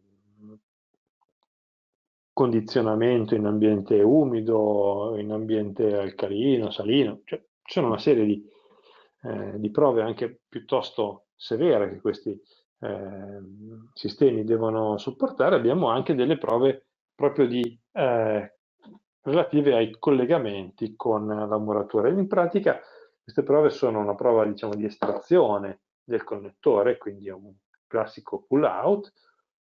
condizionamento in ambiente umido, in ambiente alcalino, salino, cioè ci sono una serie di, eh, di, prove anche piuttosto severe che questi eh, sistemi devono supportare, abbiamo anche delle prove proprio di, eh, relative ai collegamenti con la muratura. In pratica queste prove sono una prova diciamo, di estrazione del connettore, quindi è un classico pull out,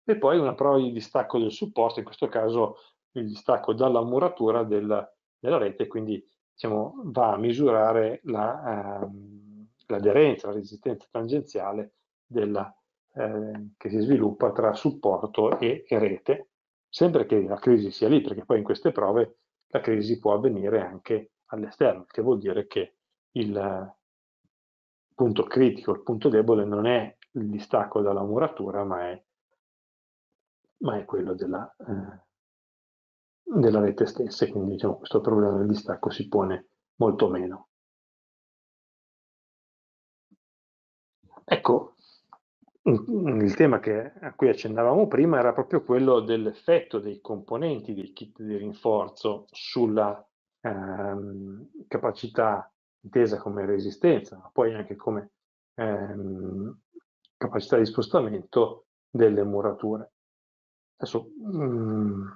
e poi una prova di distacco del supporto, in questo caso il distacco dalla muratura del, della rete, quindi diciamo, va a misurare l'aderenza, la, ehm, la resistenza tangenziale della, eh, che si sviluppa tra supporto e, e rete, sempre che la crisi sia lì, perché poi in queste prove la crisi può avvenire anche all'esterno, che vuol dire che il punto critico, il punto debole non è il distacco dalla muratura, ma è ma è quello della, eh, della rete stessa, quindi diciamo, questo problema del distacco si pone molto meno. Ecco, il tema che, a cui accennavamo prima era proprio quello dell'effetto dei componenti dei kit di rinforzo sulla ehm, capacità intesa come resistenza, ma poi anche come ehm, capacità di spostamento delle murature. Adesso, in mm,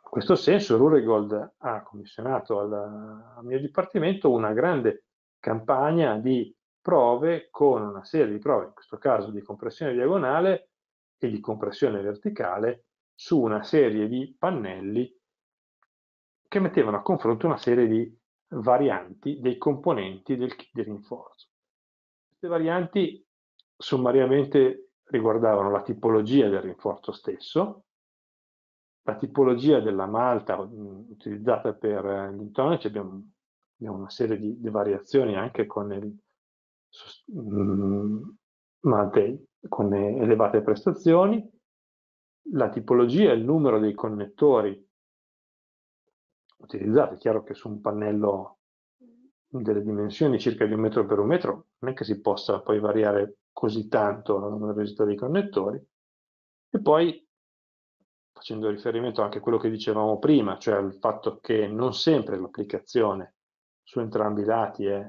questo senso l'Uregold ha commissionato al, al, mio dipartimento una grande campagna di prove con una serie di prove, in questo caso di compressione diagonale e di compressione verticale, su una serie di pannelli che mettevano a confronto una serie di varianti dei componenti del kit di rinforzo. Queste varianti sommariamente riguardavano la tipologia del rinforzo stesso, la tipologia della malta mm, utilizzata per eh, gli intonici, abbiamo, abbiamo, una serie di, di, variazioni anche con il, mh, mm, malte con elevate prestazioni, la tipologia e il numero dei connettori utilizzati, è chiaro che su un pannello delle dimensioni circa di un metro per un metro non è che si possa poi variare così tanto la numerosità dei connettori, e poi facendo riferimento anche a quello che dicevamo prima, cioè al fatto che non sempre l'applicazione su entrambi i lati è,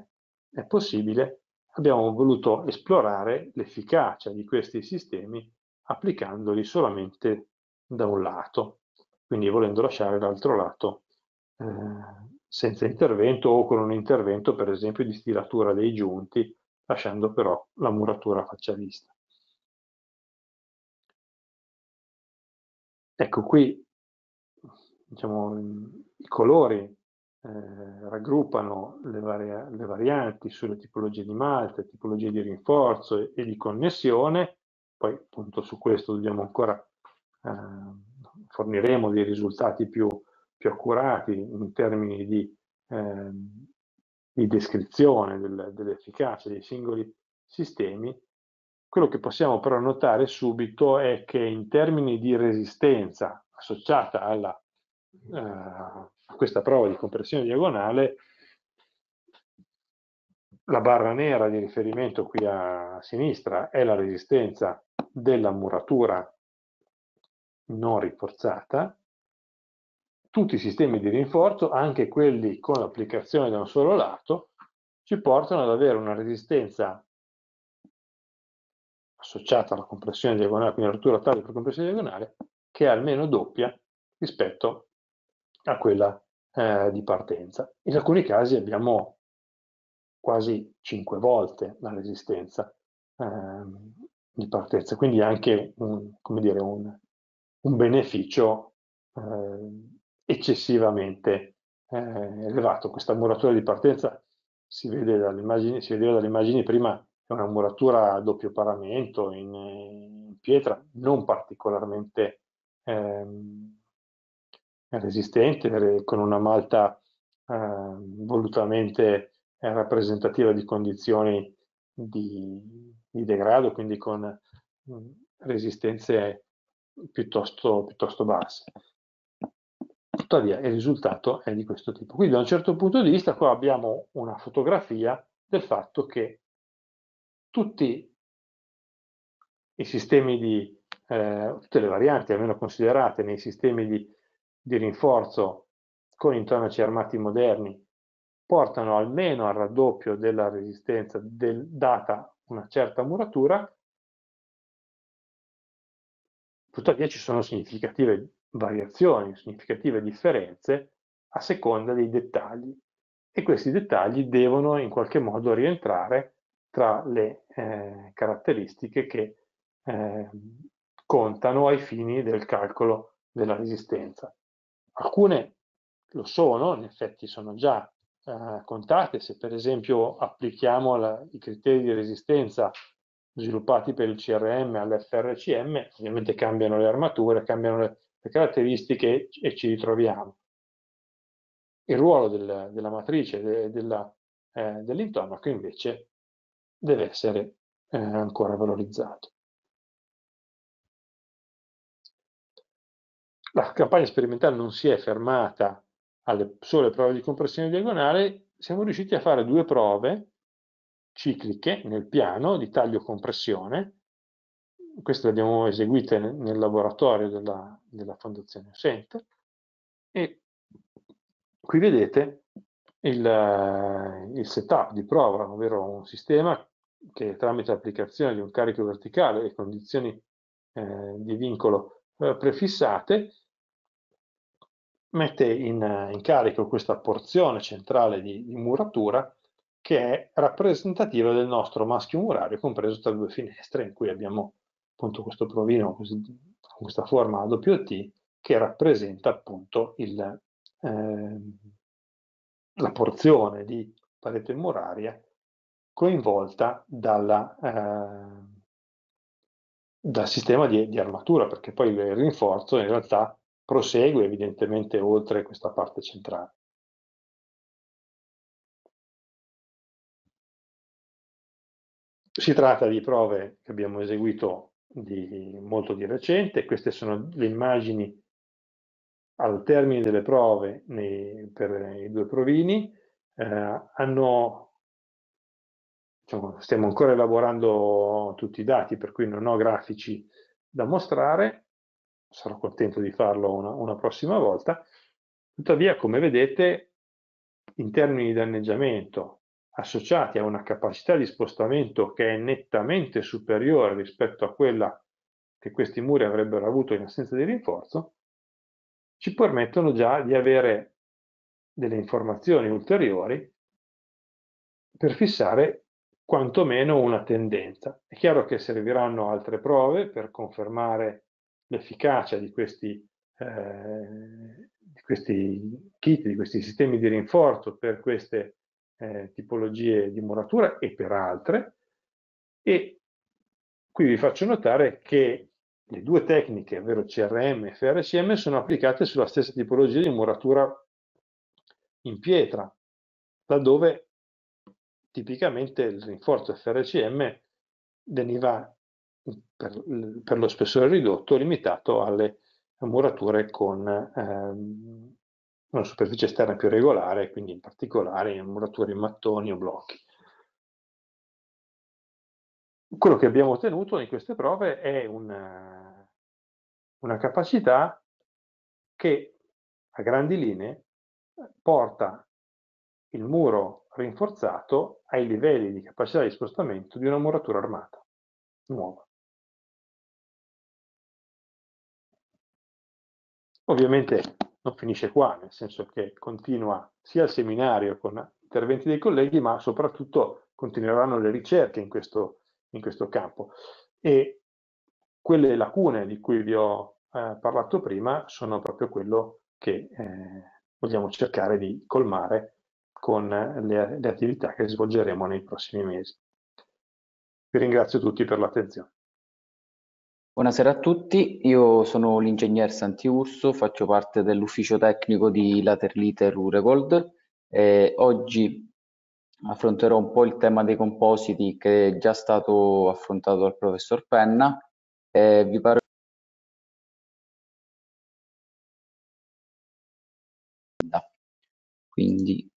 è possibile, abbiamo voluto esplorare l'efficacia di questi sistemi applicandoli solamente da un lato, quindi volendo lasciare l'altro lato eh, senza intervento o con un intervento per esempio di stilatura dei giunti, lasciando però la muratura a faccia vista. Ecco qui, diciamo, i colori eh, raggruppano le, varia le, varianti sulle tipologie di malta, tipologie di rinforzo e, e, di connessione, poi appunto su questo dobbiamo ancora, eh, forniremo dei risultati più, più, accurati in termini di, eh, di descrizione del, dell'efficacia dei singoli sistemi, quello che possiamo però notare subito è che in termini di resistenza associata alla, eh, a questa prova di compressione diagonale, la barra nera di riferimento qui a sinistra è la resistenza della muratura non rinforzata. Tutti i sistemi di rinforzo, anche quelli con l'applicazione da un solo lato, ci portano ad avere una resistenza associata alla compressione diagonale, quindi alla rottura totale per compressione diagonale, che è almeno doppia rispetto a quella eh, di partenza. In alcuni casi abbiamo quasi 5 volte la resistenza ehm, di partenza, quindi anche un, dire, un, un beneficio eh, eccessivamente eh, elevato. Questa muratura di partenza si, vede dalle immagini, si vedeva dalle immagini prima è una muratura a doppio paramento in, in pietra non particolarmente ehm, resistente, con una malta ehm, eh, volutamente rappresentativa di condizioni di, di degrado, quindi con mm, resistenze piuttosto, piuttosto basse. Tuttavia il risultato è di questo tipo. Quindi da un certo punto di vista qua abbiamo una fotografia del fatto che tutti i sistemi di, eh, tutte le varianti almeno considerate nei sistemi di, di rinforzo con intonaci armati moderni portano almeno al raddoppio della resistenza del, data una certa muratura, tuttavia ci sono significative variazioni, significative differenze a seconda dei dettagli e questi dettagli devono in qualche modo rientrare tra le eh, caratteristiche che eh, contano ai fini del calcolo della resistenza. Alcune lo sono, in effetti sono già eh, contate, se per esempio applichiamo la, i criteri di resistenza sviluppati per il CRM all'FRCM, ovviamente cambiano le armature, cambiano le, le caratteristiche e ci ritroviamo. Il ruolo del, della matrice de, dell'intonaco eh, dell invece deve essere eh, ancora valorizzato. La campagna sperimentale non si è fermata alle sole prove di compressione diagonale, siamo riusciti a fare due prove cicliche nel piano di taglio-compressione, queste le abbiamo eseguite nel laboratorio della, della Fondazione Center, e qui vedete il, il setup di prova, ovvero un sistema che tramite applicazione di un carico verticale e condizioni eh, di vincolo eh, prefissate mette in, eh, in, carico questa porzione centrale di, di, muratura che è rappresentativa del nostro maschio murario compreso tra due finestre in cui abbiamo appunto questo provino con questa forma a doppio T che rappresenta appunto il, eh, la porzione di parete muraria coinvolta dalla, eh, dal sistema di, di, armatura, perché poi il rinforzo in realtà prosegue evidentemente oltre questa parte centrale. Si tratta di prove che abbiamo eseguito di, molto di recente, queste sono le immagini al termine delle prove nei, per i due provini, eh, hanno Insomma, stiamo ancora elaborando tutti i dati, per cui non ho grafici da mostrare, sarò contento di farlo una, una prossima volta. Tuttavia, come vedete, in termini di danneggiamento associati a una capacità di spostamento che è nettamente superiore rispetto a quella che questi muri avrebbero avuto in assenza di rinforzo, ci permettono già di avere delle informazioni ulteriori per fissare quantomeno una tendenza. È chiaro che serviranno altre prove per confermare l'efficacia di questi, eh, di questi kit, di questi sistemi di rinforzo per queste eh, tipologie di muratura e per altre. E qui vi faccio notare che le due tecniche, ovvero CRM e FRCM, sono applicate sulla stessa tipologia di muratura in pietra, laddove tipicamente il rinforzo FRCM veniva per, per lo spessore ridotto limitato alle murature con ehm, una superficie esterna più regolare, quindi in particolare in murature in mattoni o blocchi. Quello che abbiamo ottenuto in queste prove è una, una capacità che a grandi linee porta il muro rinforzato ai livelli di capacità di spostamento di una muratura armata nuova. Ovviamente non finisce qua, nel senso che continua sia il seminario con interventi dei colleghi, ma soprattutto continueranno le ricerche in questo, in questo campo. E quelle lacune di cui vi ho eh, parlato prima sono proprio quello che eh, vogliamo cercare di colmare con le, le attività che svolgeremo nei prossimi mesi. Vi ringrazio tutti per l'attenzione. Buonasera a tutti, io sono l'ingegner Santi Urso, faccio parte dell'ufficio tecnico di Laterlite Ruregold e oggi affronterò un po' il tema dei compositi che è già stato affrontato dal professor Penna e vi parlo quindi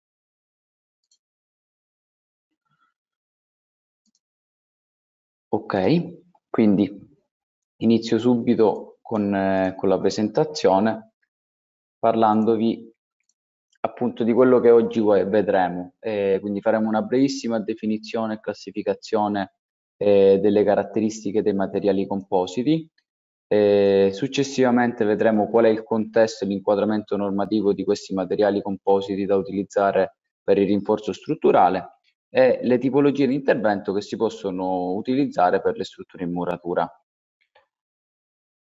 Ok, quindi inizio subito con, eh, con, la presentazione parlandovi appunto di quello che oggi vedremo. Eh, quindi faremo una brevissima definizione e classificazione eh, delle caratteristiche dei materiali compositi. Eh, successivamente vedremo qual è il contesto e l'inquadramento normativo di questi materiali compositi da utilizzare per il rinforzo strutturale e le tipologie di intervento che si possono utilizzare per le strutture in muratura.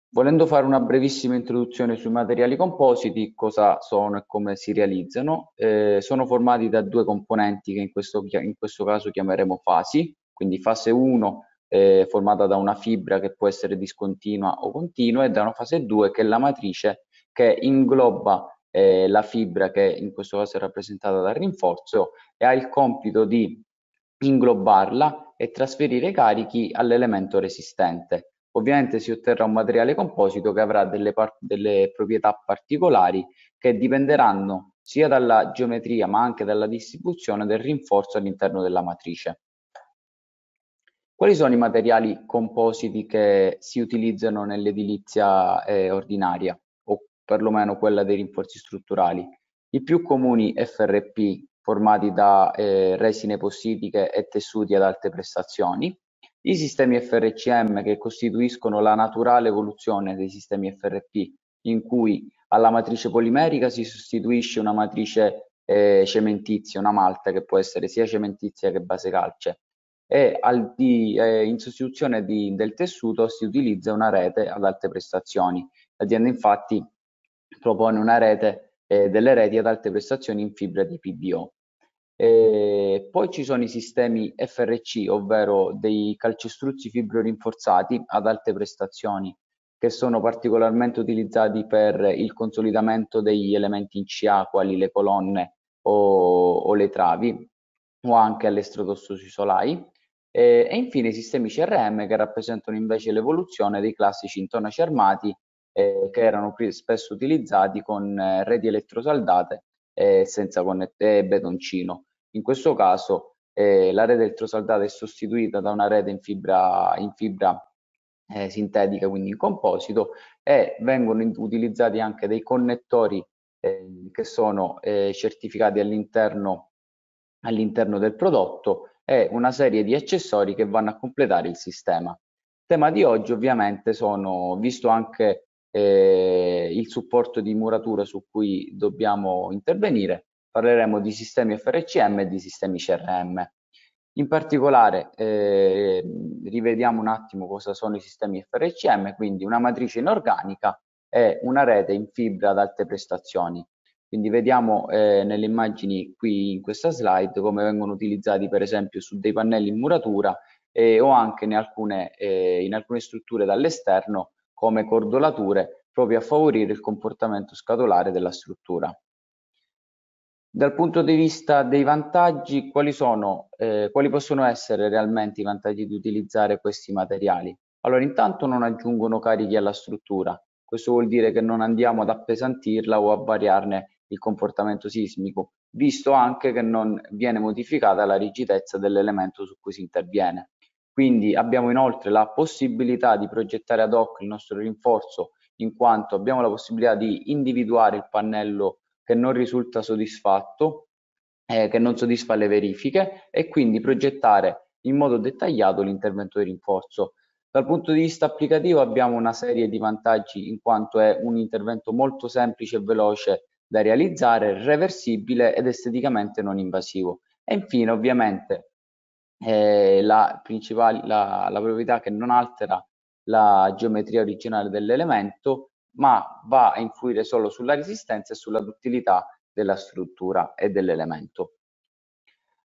Volendo fare una brevissima introduzione sui materiali compositi, cosa sono e come si realizzano, eh, sono formati da due componenti che in questo, in questo caso chiameremo fasi, quindi fase 1 eh, formata da una fibra che può essere discontinua o continua e da una fase 2 che è la matrice che ingloba eh, la fibra che in questo caso è rappresentata dal rinforzo e ha il compito di inglobarla e trasferire i carichi all'elemento resistente. Ovviamente si otterrà un materiale composito che avrà delle, delle proprietà particolari che dipenderanno sia dalla geometria ma anche dalla distribuzione del rinforzo all'interno della matrice. Quali sono i materiali compositi che si utilizzano nell'edilizia eh, ordinaria? perlomeno quella dei rinforzi strutturali. I più comuni FRP formati da eh, resine possitiche e tessuti ad alte prestazioni, i sistemi FRCM che costituiscono la naturale evoluzione dei sistemi FRP, in cui alla matrice polimerica si sostituisce una matrice eh, cementizia, una malta che può essere sia cementizia che base calce, e al, di, eh, in sostituzione di, del tessuto si utilizza una rete ad alte prestazioni. L'azienda infatti propone una rete eh, delle reti ad alte prestazioni in fibra di PBO. E poi ci sono i sistemi FRC, ovvero dei calcestruzzi fibro rinforzati ad alte prestazioni, che sono particolarmente utilizzati per il consolidamento degli elementi in CA, quali le colonne o, o le travi, o anche all'estradosso sui solai. E, e infine i sistemi CRM che rappresentano invece l'evoluzione dei classici intonaci armati eh, che erano spesso utilizzati con eh, reti elettrosaldate e, eh, senza connett- e eh, betoncino. In questo caso eh, la rete elettrosaldata è sostituita da una rete in fibra, in fibra sintetica, quindi in composito, e vengono utilizzati anche dei connettori che sono certificati all'interno, all'interno del prodotto e una serie di accessori che vanno a completare il sistema. Il tema di oggi ovviamente sono, visto anche eh, il supporto di muratura su cui dobbiamo intervenire, parleremo di sistemi FRCM e di sistemi CRM. In particolare eh, rivediamo un attimo cosa sono i sistemi FRCM, quindi una matrice inorganica e una rete in fibra ad alte prestazioni. Quindi vediamo eh, nelle immagini qui in questa slide come vengono utilizzati per esempio su dei pannelli in muratura eh, o anche in alcune, eh, in alcune strutture dall'esterno come cordolature proprio a favorire il comportamento scatolare della struttura. Dal punto di vista dei vantaggi, quali, sono, eh, quali possono essere realmente i vantaggi di utilizzare questi materiali? Allora, intanto non aggiungono carichi alla struttura, questo vuol dire che non andiamo ad appesantirla o a variarne il comportamento sismico, visto anche che non viene modificata la rigidezza dell'elemento su cui si interviene. Quindi abbiamo inoltre la possibilità di progettare ad hoc il nostro rinforzo in quanto abbiamo la possibilità di individuare il pannello che non risulta soddisfatto, eh, che non soddisfa le verifiche e quindi progettare in modo dettagliato l'intervento di rinforzo. Dal punto di vista applicativo abbiamo una serie di vantaggi in quanto è un intervento molto semplice e veloce da realizzare, reversibile ed esteticamente non invasivo. E infine ovviamente eh, la, la, la proprietà che non altera la geometria originale dell'elemento, ma va a influire solo sulla resistenza e sulla duttilità della struttura e dell'elemento.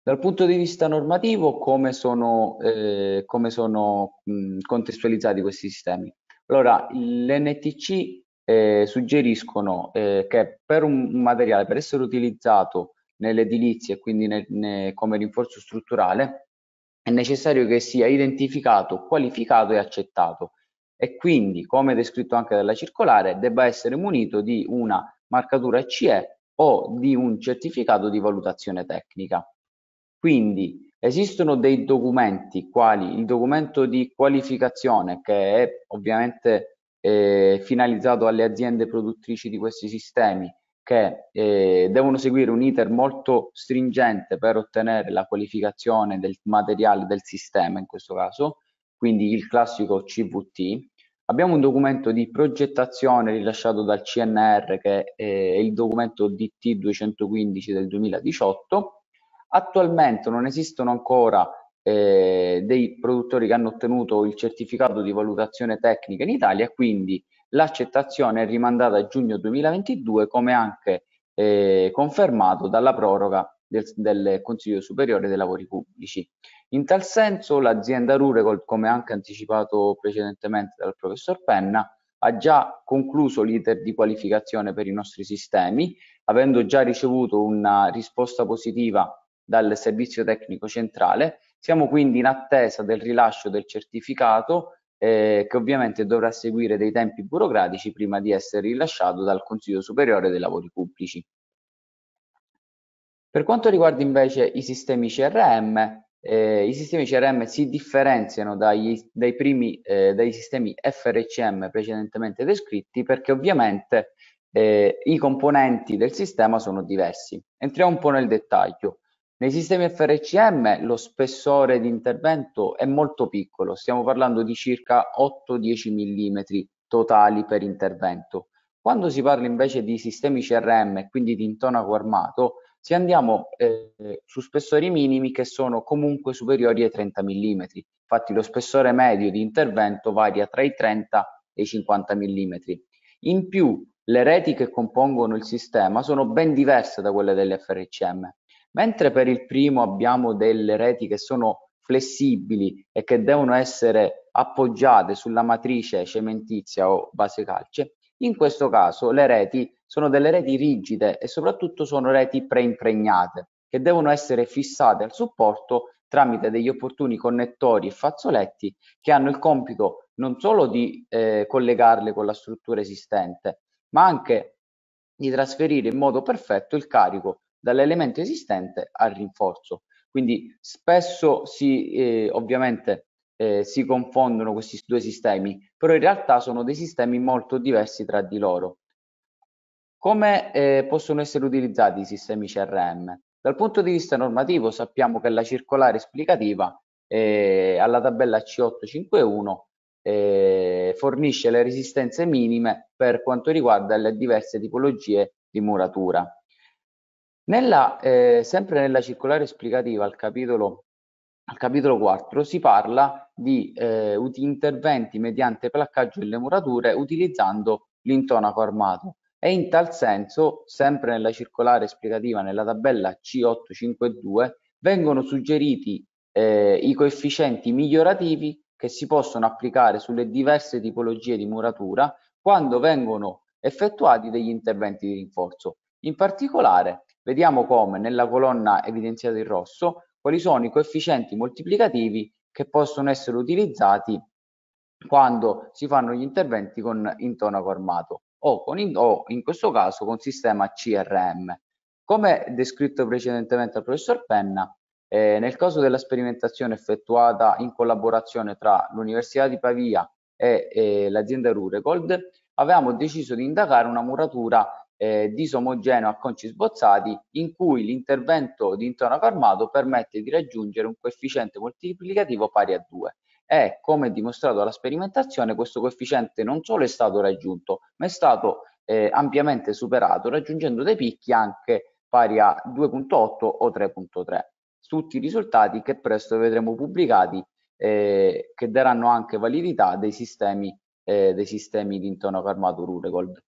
Dal punto di vista normativo, come sono, eh, come sono mh, contestualizzati questi sistemi? Allora, l'NTC eh, suggeriscono eh, che per un, materiale, per essere utilizzato nell'edilizia e quindi nel, ne, come rinforzo strutturale, è necessario che sia identificato, qualificato e accettato e quindi, come descritto anche dalla circolare, debba essere munito di una marcatura CE o di un certificato di valutazione tecnica. Quindi esistono dei documenti, quali il documento di qualificazione, che è ovviamente eh, finalizzato alle aziende produttrici di questi sistemi, che eh, devono seguire un iter molto stringente per ottenere la qualificazione del materiale del sistema in questo caso, quindi il classico CVT. Abbiamo un documento di progettazione rilasciato dal CNR che eh, è il documento DT 215 del 2018. Attualmente non esistono ancora eh, dei produttori che hanno ottenuto il certificato di valutazione tecnica in Italia, quindi l'accettazione è rimandata a giugno 2022 come anche eh, confermato dalla proroga del, del, Consiglio Superiore dei Lavori Pubblici. In tal senso l'azienda Rurecol, come anche anticipato precedentemente dal professor Penna, ha già concluso l'iter di qualificazione per i nostri sistemi, avendo già ricevuto una risposta positiva dal servizio tecnico centrale. Siamo quindi in attesa del rilascio del certificato eh, che ovviamente dovrà seguire dei tempi burocratici prima di essere rilasciato dal Consiglio Superiore dei Lavori Pubblici. Per quanto riguarda invece i sistemi CRM, eh, i sistemi CRM si differenziano dagli, dai, primi, eh, dai sistemi FRCM precedentemente descritti perché ovviamente eh, i componenti del sistema sono diversi. Entriamo un po' nel dettaglio. Nei sistemi FRCM lo spessore di intervento è molto piccolo, stiamo parlando di circa 8-10 mm totali per intervento. Quando si parla invece di sistemi CRM, quindi di intonaco armato, se andiamo eh, su spessori minimi che sono comunque superiori ai 30 mm. Infatti lo spessore medio di intervento varia tra i 30 e i 50 mm. In più, le reti che compongono il sistema sono ben diverse da quelle delle FRCM, Mentre per il primo abbiamo delle reti che sono flessibili e che devono essere appoggiate sulla matrice cementizia o base calce, in questo caso le reti sono delle reti rigide e soprattutto sono reti preimpregnate che devono essere fissate al supporto tramite degli opportuni connettori e fazzoletti che hanno il compito non solo di eh, collegarle con la struttura esistente, ma anche di trasferire in modo perfetto il carico dall'elemento esistente al rinforzo. Quindi spesso si, eh, ovviamente eh, si confondono questi due sistemi, però in realtà sono dei sistemi molto diversi tra di loro. Come eh, possono essere utilizzati i sistemi CRM? Dal punto di vista normativo sappiamo che la circolare esplicativa eh, alla tabella C851 eh, fornisce le resistenze minime per quanto riguarda le diverse tipologie di muratura. Nella, eh, sempre nella circolare esplicativa al capitolo, al capitolo 4 si parla di eh, interventi mediante placcaggio delle murature utilizzando l'intonaco armato e in tal senso, sempre nella circolare esplicativa nella tabella C852, vengono suggeriti eh, i coefficienti migliorativi che si possono applicare sulle diverse tipologie di muratura quando vengono effettuati degli interventi di rinforzo. In particolare, Vediamo come nella colonna evidenziata in rosso quali sono i coefficienti moltiplicativi che possono essere utilizzati quando si fanno gli interventi con intonaco armato o, con in, o in questo caso con sistema CRM. Come descritto precedentemente al professor Penna, eh, nel caso della sperimentazione effettuata in collaborazione tra l'Università di Pavia e eh, l'azienda Ruregold, avevamo deciso di indagare una muratura eh, disomogeneo a conci sbozzati in cui l'intervento di intonaco armato permette di raggiungere un coefficiente moltiplicativo pari a 2 e come dimostrato dalla sperimentazione questo coefficiente non solo è stato raggiunto ma è stato eh, ampiamente superato raggiungendo dei picchi anche pari a 2.8 o 3.3 tutti i risultati che presto vedremo pubblicati eh, che daranno anche validità dei sistemi, eh, dei sistemi di intonaco armato Ruregold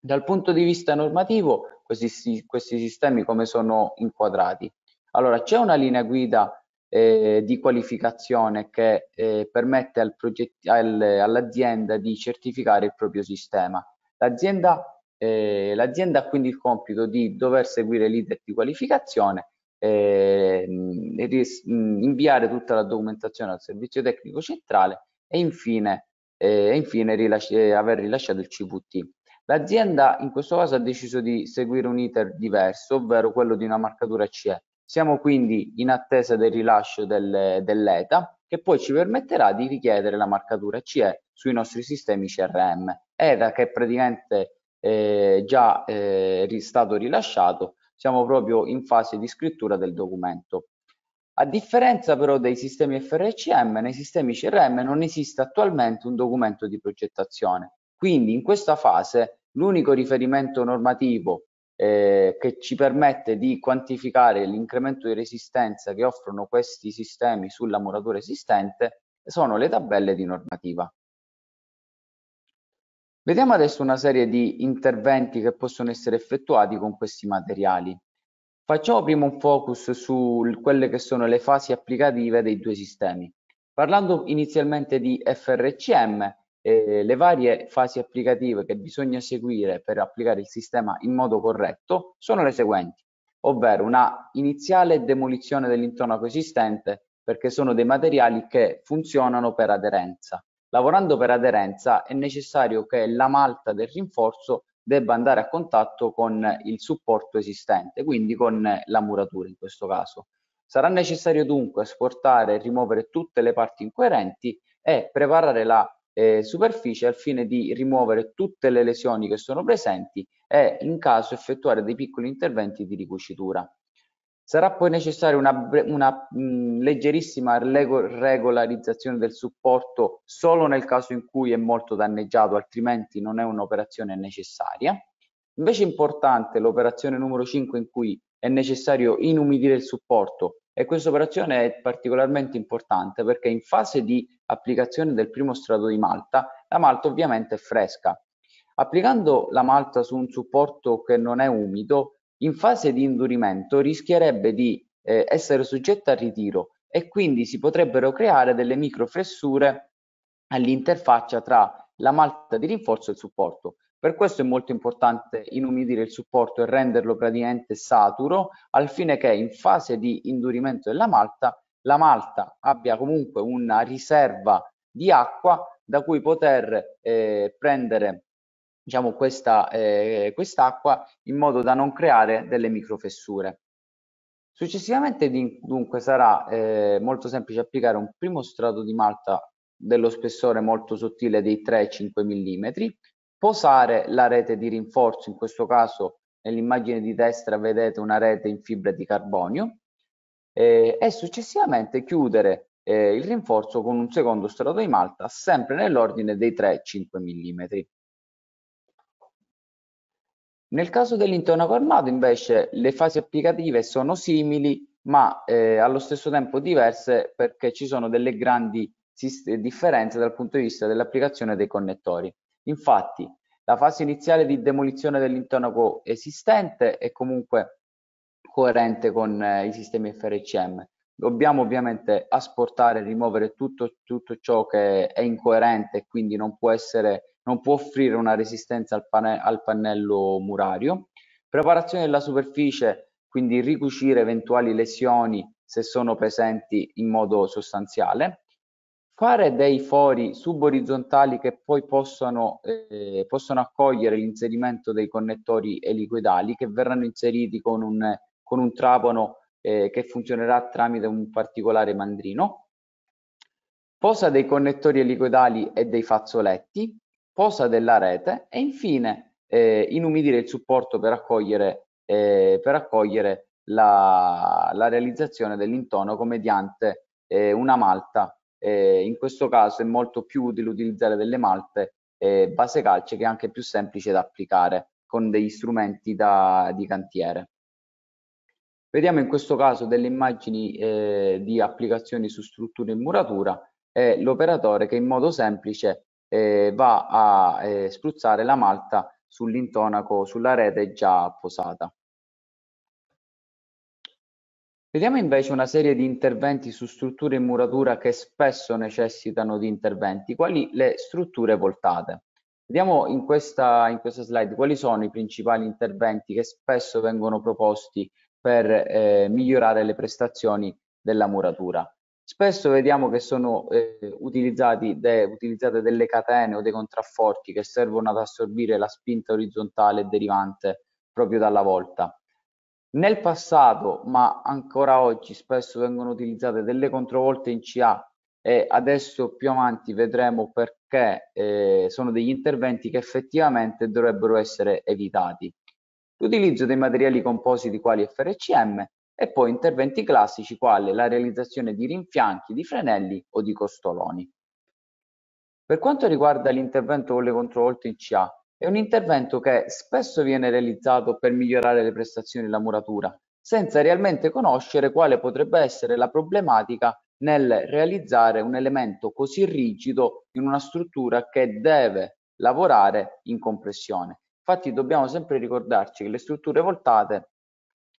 dal punto di vista normativo, questi, questi sistemi come sono inquadrati? Allora, c'è una linea guida eh, di qualificazione che eh, permette al al, all'azienda di certificare il proprio sistema. L'azienda, eh, ha quindi il compito di dover seguire l'iter di qualificazione ehm, e inviare tutta la documentazione al servizio tecnico centrale e infine, eh, infine rilasci eh, aver rilasciato il CVT. L'azienda in questo caso ha deciso di seguire un iter diverso, ovvero quello di una marcatura CE. Siamo quindi in attesa del rilascio del, dell'ETA che poi ci permetterà di richiedere la marcatura CE sui nostri sistemi CRM. ETA che è praticamente eh, già eh, stato rilasciato, siamo proprio in fase di scrittura del documento. A differenza però dei sistemi FRCM, nei sistemi CRM non esiste attualmente un documento di progettazione. Quindi in questa fase L'unico riferimento normativo eh, che ci permette di quantificare l'incremento di resistenza che offrono questi sistemi sulla muratura esistente sono le tabelle di normativa. Vediamo adesso una serie di interventi che possono essere effettuati con questi materiali. Facciamo prima un focus su quelle che sono le fasi applicative dei due sistemi. Parlando inizialmente di FRCM, eh, le varie fasi applicative che bisogna seguire per applicare il sistema in modo corretto sono le seguenti, ovvero una iniziale demolizione dell'intonaco esistente perché sono dei materiali che funzionano per aderenza. Lavorando per aderenza è necessario che la malta del rinforzo debba andare a contatto con il supporto esistente, quindi con la muratura in questo caso. Sarà necessario dunque asportare e rimuovere tutte le parti incoerenti e preparare la eh, superficie al fine di rimuovere tutte le lesioni che sono presenti e in caso effettuare dei piccoli interventi di ricucitura. Sarà poi necessaria una, una mh, leggerissima regolarizzazione del supporto solo nel caso in cui è molto danneggiato, altrimenti non è un'operazione necessaria. Invece è importante l'operazione numero 5 in cui è necessario inumidire il supporto e questa operazione è particolarmente importante perché in fase di applicazione del primo strato di malta, la malta ovviamente è fresca. Applicando la malta su un supporto che non è umido, in fase di indurimento rischierebbe di eh, essere soggetta al ritiro e quindi si potrebbero creare delle microfressure all'interfaccia tra la malta di rinforzo e il supporto. Per questo è molto importante inumidire il supporto e renderlo praticamente saturo al fine che in fase di indurimento della malta la malta abbia comunque una riserva di acqua da cui poter eh, prendere diciamo, questa, eh, quest'acqua in modo da non creare delle microfessure. Successivamente dunque sarà eh, molto semplice applicare un primo strato di malta dello spessore molto sottile dei 3-5 mm posare la rete di rinforzo, in questo caso nell'immagine di destra vedete una rete in fibra di carbonio, eh, e successivamente chiudere eh, il rinforzo con un secondo strato di malta, sempre nell'ordine dei 3-5 mm. Nel caso dell'intonaco armato invece le fasi applicative sono simili ma eh, allo stesso tempo diverse perché ci sono delle grandi differenze dal punto di vista dell'applicazione dei connettori. Infatti, la fase iniziale di demolizione dell'intonaco esistente è comunque coerente con eh, i sistemi FRCM. Dobbiamo ovviamente asportare e rimuovere tutto, tutto, ciò che è incoerente e quindi non può, essere, non può offrire una resistenza al, pane, al pannello murario. Preparazione della superficie, quindi ricucire eventuali lesioni se sono presenti in modo sostanziale fare dei fori suborizzontali che poi possono, eh, possono accogliere l'inserimento dei connettori elicoidali che verranno inseriti con un, con un trapano eh, che funzionerà tramite un particolare mandrino, posa dei connettori elicoidali e dei fazzoletti, posa della rete e infine eh, inumidire il supporto per accogliere, eh, per accogliere la, la, realizzazione dell'intonaco mediante eh, una malta eh, in questo caso è molto più utile utilizzare delle malte eh, base calce che è anche più semplice da applicare con degli strumenti da, di cantiere. Vediamo in questo caso delle immagini eh, di applicazioni su strutture in muratura e l'operatore che in modo semplice eh, va a eh, spruzzare la malta sull'intonaco, sulla rete già posata. Vediamo invece una serie di interventi su strutture in muratura che spesso necessitano di interventi, quali le strutture voltate. Vediamo in questa, in questa slide quali sono i principali interventi che spesso vengono proposti per eh, migliorare le prestazioni della muratura. Spesso vediamo che sono eh, de, utilizzate delle catene o dei contrafforti che servono ad assorbire la spinta orizzontale derivante proprio dalla volta nel passato, ma ancora oggi, spesso vengono utilizzate delle controvolte in CA e adesso più avanti vedremo perché eh, sono degli interventi che effettivamente dovrebbero essere evitati. L'utilizzo dei materiali compositi quali FRCM e poi interventi classici quali la realizzazione di rinfianchi, di frenelli o di costoloni. Per quanto riguarda l'intervento con le controvolte in CA, è un intervento che spesso viene realizzato per migliorare le prestazioni della muratura, senza realmente conoscere quale potrebbe essere la problematica nel realizzare un elemento così rigido in una struttura che deve lavorare in compressione. Infatti dobbiamo sempre ricordarci che le strutture voltate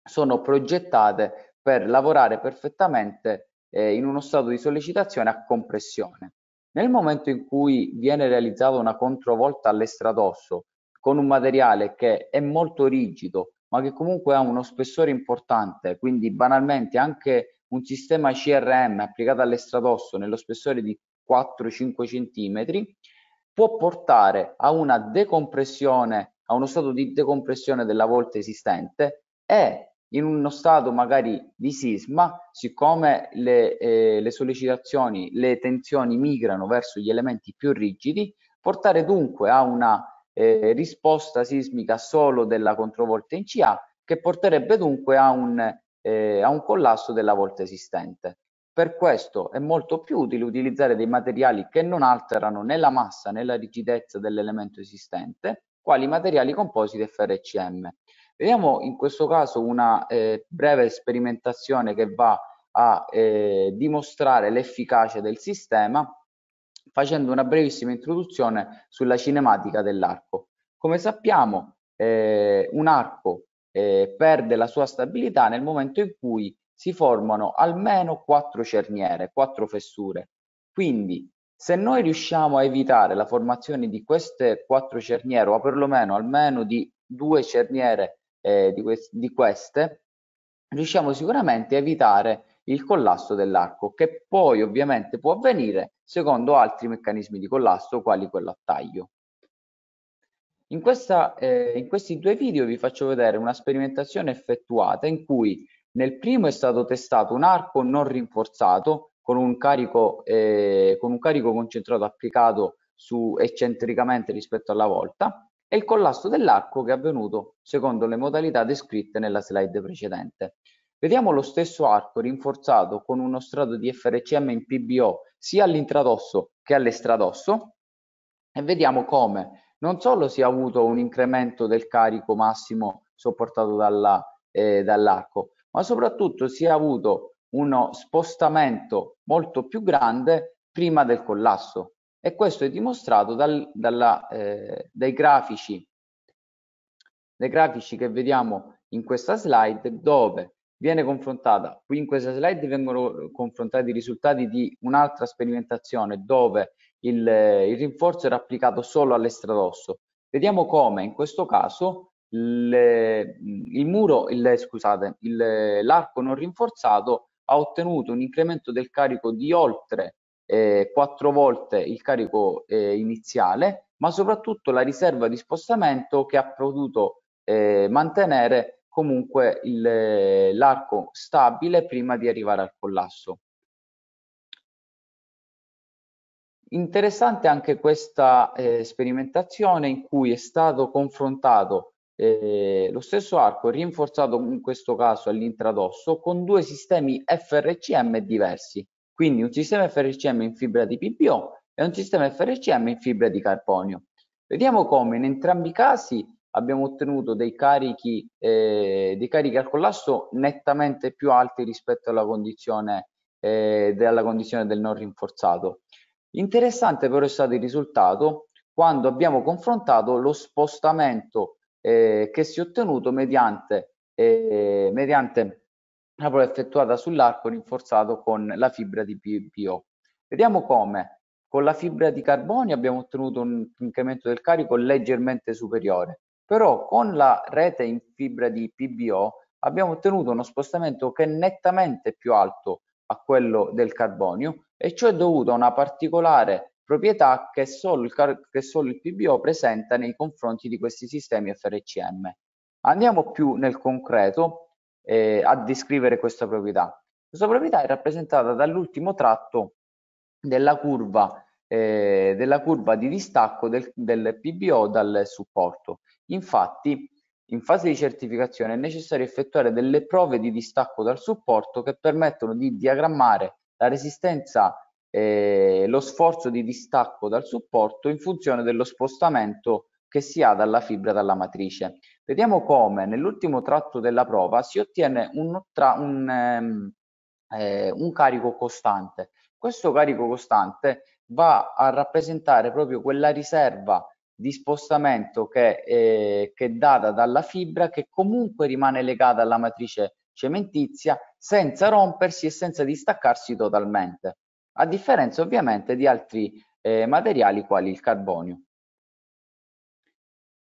sono progettate per lavorare perfettamente eh, in uno stato di sollecitazione a compressione. Nel momento in cui viene realizzata una controvolta all'estradosso con un materiale che è molto rigido, ma che comunque ha uno spessore importante, quindi banalmente anche un sistema CRM applicato all'estradosso nello spessore di 4-5 cm può portare a una decompressione, a uno stato di decompressione della volta esistente e in uno stato magari di sisma, siccome le, eh, le, sollecitazioni, le tensioni migrano verso gli elementi più rigidi, portare dunque a una eh, risposta sismica solo della controvolta in CA, che porterebbe dunque a un, eh, a un collasso della volta esistente. Per questo è molto più utile utilizzare dei materiali che non alterano né la massa né la rigidezza dell'elemento esistente, quali materiali compositi FRCM. Vediamo in questo caso una eh, breve sperimentazione che va a eh, dimostrare l'efficacia del sistema facendo una brevissima introduzione sulla cinematica dell'arco. Come sappiamo eh, un arco eh, perde la sua stabilità nel momento in cui si formano almeno quattro cerniere, quattro fessure. Quindi se noi riusciamo a evitare la formazione di queste quattro cerniere o perlomeno almeno di due cerniere eh, di, quest di queste, riusciamo sicuramente a evitare il collasso dell'arco, che poi ovviamente può avvenire secondo altri meccanismi di collasso, quali quello a taglio. In, questa, eh, in, questi due video vi faccio vedere una sperimentazione effettuata in cui nel primo è stato testato un arco non rinforzato con un carico, eh, con un carico concentrato applicato su eccentricamente rispetto alla volta e il collasso dell'arco che è avvenuto secondo le modalità descritte nella slide precedente. Vediamo lo stesso arco rinforzato con uno strato di FRCM in PBO sia all'intradosso che all'estradosso e vediamo come non solo si è avuto un incremento del carico massimo sopportato eh, dall'arco, eh, dall ma soprattutto si è avuto uno spostamento molto più grande prima del collasso e questo è dimostrato dal, dalla, eh, dai, grafici, dai grafici che vediamo in questa slide dove viene confrontata, qui in questa slide vengono eh, confrontati i risultati di un'altra sperimentazione dove il, il, rinforzo era applicato solo all'estradosso. Vediamo come in questo caso le, mm, il muro, il, scusate, l'arco non rinforzato ha ottenuto un incremento del carico di oltre eh, quattro volte il carico eh, iniziale, ma soprattutto la riserva di spostamento che ha potuto eh, mantenere comunque eh, l'arco stabile prima di arrivare al collasso. Interessante anche questa eh, sperimentazione in cui è stato confrontato eh, lo stesso arco rinforzato in questo caso all'intradosso con due sistemi FRCM diversi quindi un sistema FRCM in fibra di PPO e un sistema FRCM in fibra di carbonio. Vediamo come in entrambi i casi abbiamo ottenuto dei carichi, eh, dei carichi al collasso nettamente più alti rispetto alla condizione, eh, della condizione del non rinforzato. Interessante però è stato il risultato quando abbiamo confrontato lo spostamento eh, che si è ottenuto mediante, eh, mediante lavoro effettuata sull'arco rinforzato con la fibra di PPO. Vediamo come con la fibra di carbonio abbiamo ottenuto un incremento del carico leggermente superiore, però con la rete in fibra di PBO abbiamo ottenuto uno spostamento che è nettamente più alto a quello del carbonio e ciò è dovuto a una particolare proprietà che solo il, car- che solo il PBO presenta nei confronti di questi sistemi FRCM. Andiamo più nel concreto eh, a descrivere questa proprietà. Questa proprietà è rappresentata dall'ultimo tratto della curva, eh, della curva di distacco del, del PBO dal supporto. Infatti, in fase di certificazione è necessario effettuare delle prove di distacco dal supporto che permettono di diagrammare la resistenza eh, lo sforzo di distacco dal supporto in funzione dello spostamento che si ha dalla fibra dalla matrice vediamo come nell'ultimo tratto della prova si ottiene un, tra, un, ehm, eh, un carico costante. Questo carico costante va a rappresentare proprio quella riserva di spostamento che, eh, che, è data dalla fibra che comunque rimane legata alla matrice cementizia senza rompersi e senza distaccarsi totalmente, a differenza ovviamente di altri eh, materiali quali il carbonio.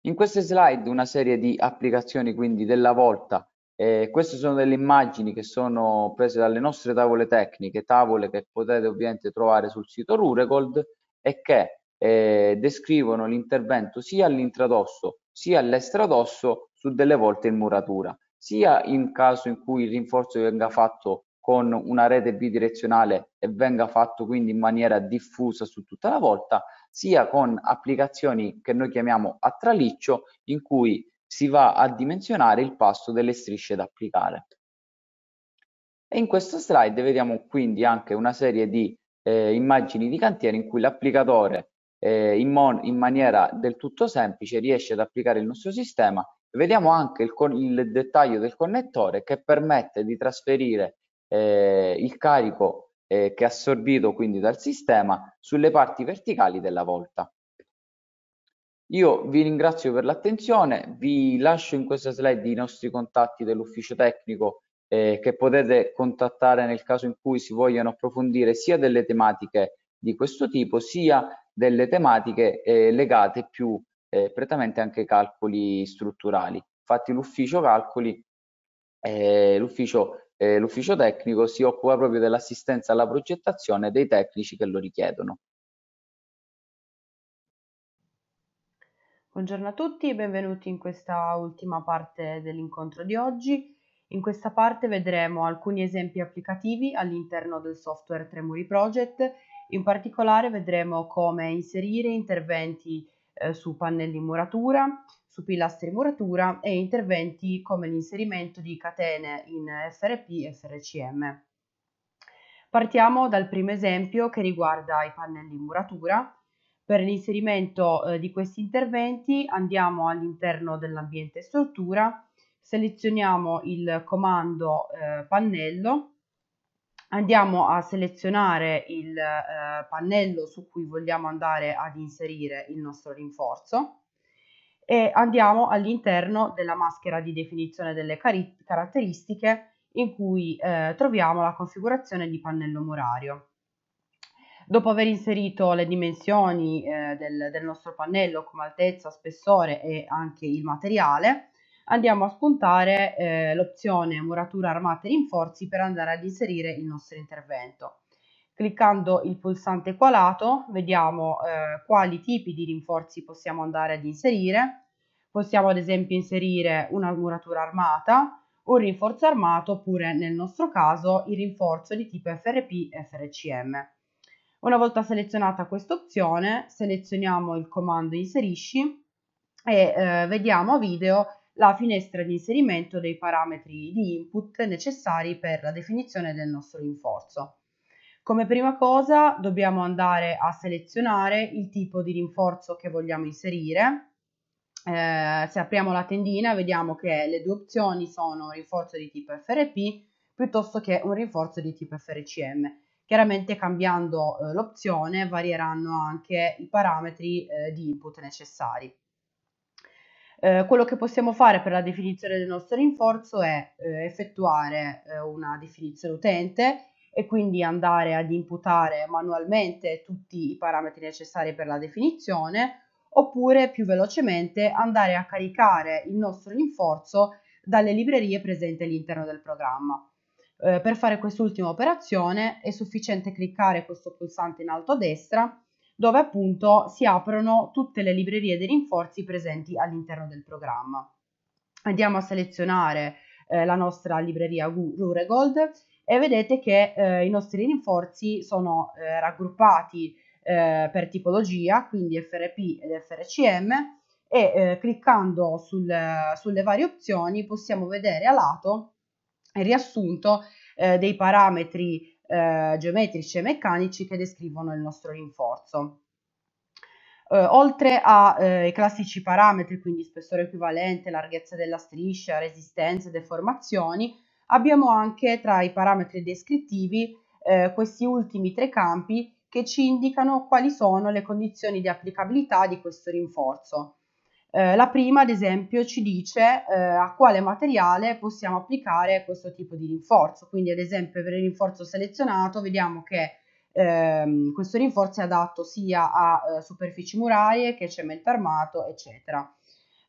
In queste slide una serie di applicazioni quindi della volta. Eh, queste sono delle immagini che sono prese dalle nostre tavole tecniche, tavole che potete ovviamente trovare sul sito Ruregold e che eh, descrivono l'intervento sia all'intradosso sia all'estradosso su delle volte in muratura, sia in caso in cui il rinforzo venga fatto con una rete bidirezionale e venga fatto quindi in maniera diffusa su tutta la volta, sia con applicazioni che noi chiamiamo a traliccio, in cui si va a dimensionare il passo delle strisce da applicare. E in questo slide vediamo quindi anche una serie di eh, immagini di cantiere in cui l'applicatore eh, in, in, maniera del tutto semplice riesce ad applicare il nostro sistema. Vediamo anche il, il dettaglio del connettore che permette di trasferire eh, il carico eh, che è assorbito quindi dal sistema sulle parti verticali della volta. Io vi ringrazio per l'attenzione, vi lascio in questa slide i nostri contatti dell'ufficio tecnico eh, che potete contattare nel caso in cui si vogliano approfondire sia delle tematiche di questo tipo sia delle tematiche eh, legate più eh, prettamente anche ai calcoli strutturali. Infatti l'ufficio calcoli, eh, l'ufficio eh, l'ufficio tecnico si occupa proprio dell'assistenza alla progettazione dei tecnici che lo richiedono. Buongiorno a tutti e benvenuti in questa ultima parte dell'incontro di oggi. In questa parte vedremo alcuni esempi applicativi all'interno del software Tremuri Project. In particolare vedremo come inserire interventi eh, su pannelli in muratura, su pilastri muratura e interventi come l'inserimento di catene in FRP e FRCM. Partiamo dal primo esempio che riguarda i pannelli in muratura. Per l'inserimento eh, di questi interventi andiamo all'interno dell'ambiente struttura, selezioniamo il comando eh, pannello, andiamo a selezionare il eh, pannello su cui vogliamo andare ad inserire il nostro rinforzo e andiamo all'interno della maschera di definizione delle cari- caratteristiche in cui eh, troviamo la configurazione di pannello murario. Dopo aver inserito le dimensioni eh, del, del, nostro pannello come altezza, spessore e anche il materiale, andiamo a spuntare eh, l'opzione muratura armata e rinforzi per andare ad inserire il nostro intervento. Cliccando il pulsante qualato vediamo eh, quali tipi di rinforzi possiamo andare ad inserire. Possiamo ad esempio inserire una muratura armata, un rinforzo armato oppure nel nostro caso il rinforzo di tipo FRP FRCM. Una volta selezionata questa opzione selezioniamo il comando inserisci e eh, vediamo a video la finestra di inserimento dei parametri di input necessari per la definizione del nostro rinforzo. Come prima cosa dobbiamo andare a selezionare il tipo di rinforzo che vogliamo inserire. Eh, se apriamo la tendina vediamo che le due opzioni sono un rinforzo di tipo FRP piuttosto che un rinforzo di tipo FRCM. Chiaramente cambiando eh, l'opzione varieranno anche i parametri eh, di input necessari. Eh, quello che possiamo fare per la definizione del nostro rinforzo è eh, effettuare eh, una definizione utente e quindi andare ad imputare manualmente tutti i parametri necessari per la definizione oppure più velocemente andare a caricare il nostro rinforzo dalle librerie presenti all'interno del programma. Eh, per fare quest'ultima operazione è sufficiente cliccare questo pulsante in alto a destra dove appunto si aprono tutte le librerie dei rinforzi presenti all'interno del programma. Andiamo a selezionare eh, la nostra libreria Ruregold e vedete che eh, i nostri rinforzi sono eh, raggruppati eh, per tipologia, quindi FRP ed FRCM e eh, cliccando sul, sulle varie opzioni possiamo vedere a lato il riassunto eh, dei parametri eh, geometrici e meccanici che descrivono il nostro rinforzo. Eh, oltre ai eh, classici parametri, quindi spessore equivalente, larghezza della striscia, resistenze, deformazioni, abbiamo anche tra i parametri descrittivi eh, questi ultimi tre campi che ci indicano quali sono le condizioni di applicabilità di questo rinforzo. Eh, la prima, ad esempio, ci dice eh, a quale materiale possiamo applicare questo tipo di rinforzo. Quindi, ad esempio, per il rinforzo selezionato vediamo che ehm, questo rinforzo è adatto sia a eh, superfici murarie che cemento armato, eccetera.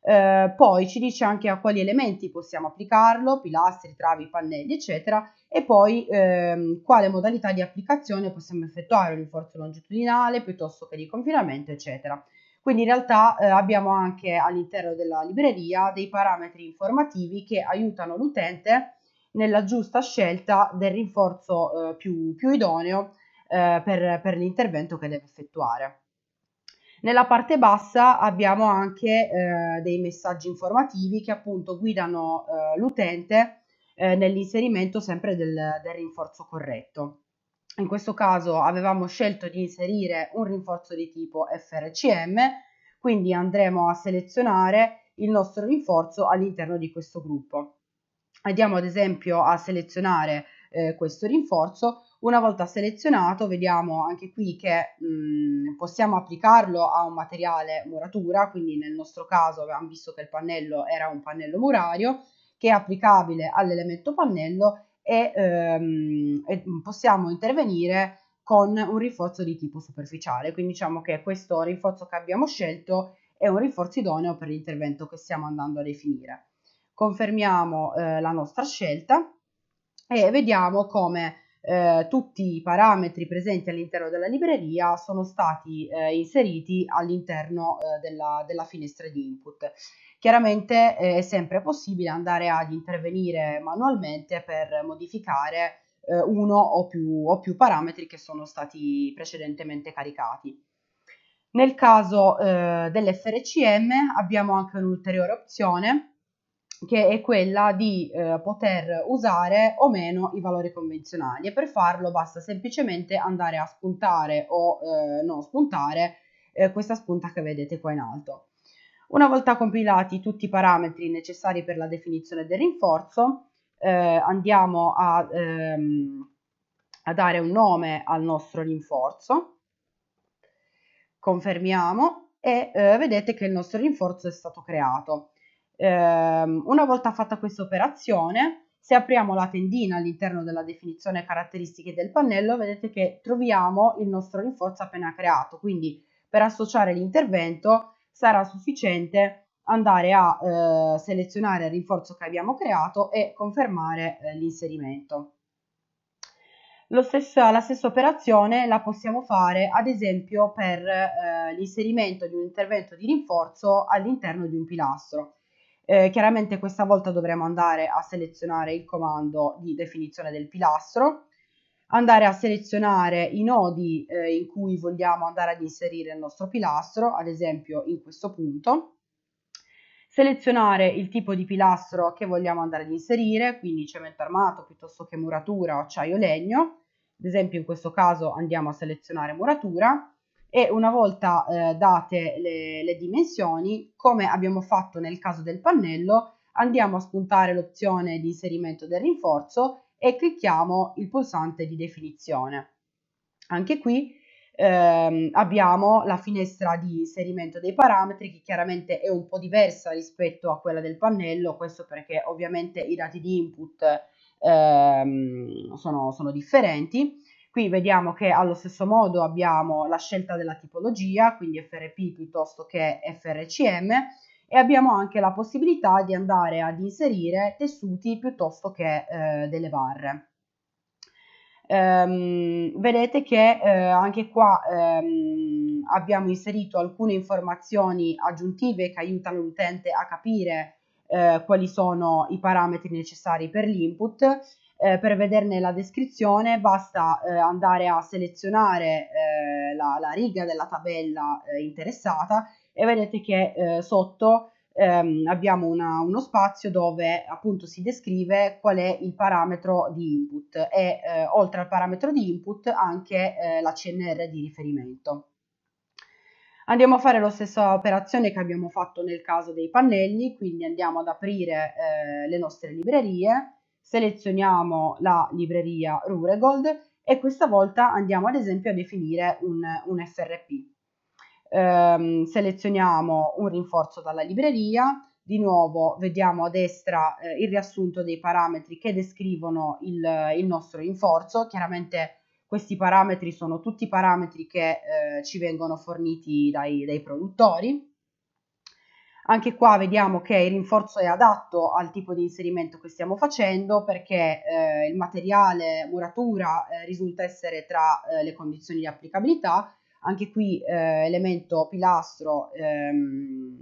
Eh, poi ci dice anche a quali elementi possiamo applicarlo, pilastri, travi, pannelli, eccetera, e poi ehm, quale modalità di applicazione possiamo effettuare, un rinforzo longitudinale piuttosto che di confinamento, eccetera. Quindi in realtà eh, abbiamo anche all'interno della libreria dei parametri informativi che aiutano l'utente nella giusta scelta del rinforzo eh, più, più, idoneo eh, per, per l'intervento che deve effettuare. Nella parte bassa abbiamo anche eh, dei messaggi informativi che appunto guidano eh, l'utente eh, nell'inserimento sempre del, del rinforzo corretto. In questo caso avevamo scelto di inserire un rinforzo di tipo FRCM, quindi andremo a selezionare il nostro rinforzo all'interno di questo gruppo. Andiamo ad esempio a selezionare eh, questo rinforzo una volta selezionato vediamo anche qui che mh, mm, possiamo applicarlo a un materiale muratura, quindi nel nostro caso abbiamo visto che il pannello era un pannello murario che è applicabile all'elemento pannello e, ehm, e possiamo intervenire con un rinforzo di tipo superficiale. Quindi diciamo che questo rinforzo che abbiamo scelto è un rinforzo idoneo per l'intervento che stiamo andando a definire. Confermiamo eh, la nostra scelta e vediamo come eh, tutti i parametri presenti all'interno della libreria sono stati eh, inseriti all'interno eh, della, della, finestra di input. Chiaramente eh, è sempre possibile andare ad intervenire manualmente per modificare eh, uno o più, o più parametri che sono stati precedentemente caricati. Nel caso eh, dell'FRCM abbiamo anche un'ulteriore opzione che è quella di eh, poter usare o meno i valori convenzionali e per farlo basta semplicemente andare a spuntare o eh, non spuntare eh, questa spunta che vedete qua in alto. Una volta compilati tutti i parametri necessari per la definizione del rinforzo, eh, andiamo a, ehm, a dare un nome al nostro rinforzo, confermiamo e eh, vedete che il nostro rinforzo è stato creato. Ehm, una volta fatta questa operazione, se apriamo la tendina all'interno della definizione caratteristiche del pannello, vedete che troviamo il nostro rinforzo appena creato, quindi per associare l'intervento sarà sufficiente andare a eh, selezionare il rinforzo che abbiamo creato e confermare eh, l'inserimento. la stessa operazione la possiamo fare ad esempio per eh, l'inserimento di un intervento di rinforzo all'interno di un pilastro. Eh, chiaramente questa volta dovremo andare a selezionare il comando di definizione del pilastro, andare a selezionare i nodi eh, in cui vogliamo andare ad inserire il nostro pilastro, ad esempio in questo punto, selezionare il tipo di pilastro che vogliamo andare ad inserire, quindi cemento armato piuttosto che muratura, acciaio, legno, ad esempio in questo caso andiamo a selezionare muratura, e una volta eh, date le, le dimensioni, come abbiamo fatto nel caso del pannello, andiamo a spuntare l'opzione di inserimento del rinforzo e clicchiamo il pulsante di definizione. Anche qui ehm, abbiamo la finestra di inserimento dei parametri che chiaramente è un po' diversa rispetto a quella del pannello, questo perché ovviamente i dati di input ehm, sono, sono differenti Qui vediamo che allo stesso modo abbiamo la scelta della tipologia, quindi FRP piuttosto che FRCM, e abbiamo anche la possibilità di andare ad inserire tessuti piuttosto che eh, delle barre. Ehm, vedete che eh, anche qua ehm, abbiamo inserito alcune informazioni aggiuntive che aiutano l'utente a capire eh, quali sono i parametri necessari per l'input eh, per vederne la descrizione basta eh, andare a selezionare eh, la, la, riga della tabella eh, interessata e vedete che eh, sotto ehm, abbiamo una, uno spazio dove appunto si descrive qual è il parametro di input e eh, oltre al parametro di input anche la CNR di riferimento. Andiamo a fare la stessa operazione che abbiamo fatto nel caso dei pannelli, quindi andiamo ad aprire le nostre librerie selezioniamo la libreria Ruregold e questa volta andiamo ad esempio a definire un, un FRP. Ehm, selezioniamo un rinforzo dalla libreria, di nuovo vediamo a destra eh, il riassunto dei parametri che descrivono il, il, nostro rinforzo, chiaramente questi parametri sono tutti parametri che eh, ci vengono forniti dai, dai produttori anche qua vediamo che il rinforzo è adatto al tipo di inserimento che stiamo facendo perché eh, il materiale muratura eh, risulta essere tra eh, le condizioni di applicabilità. Anche qui eh, elemento pilastro ehm,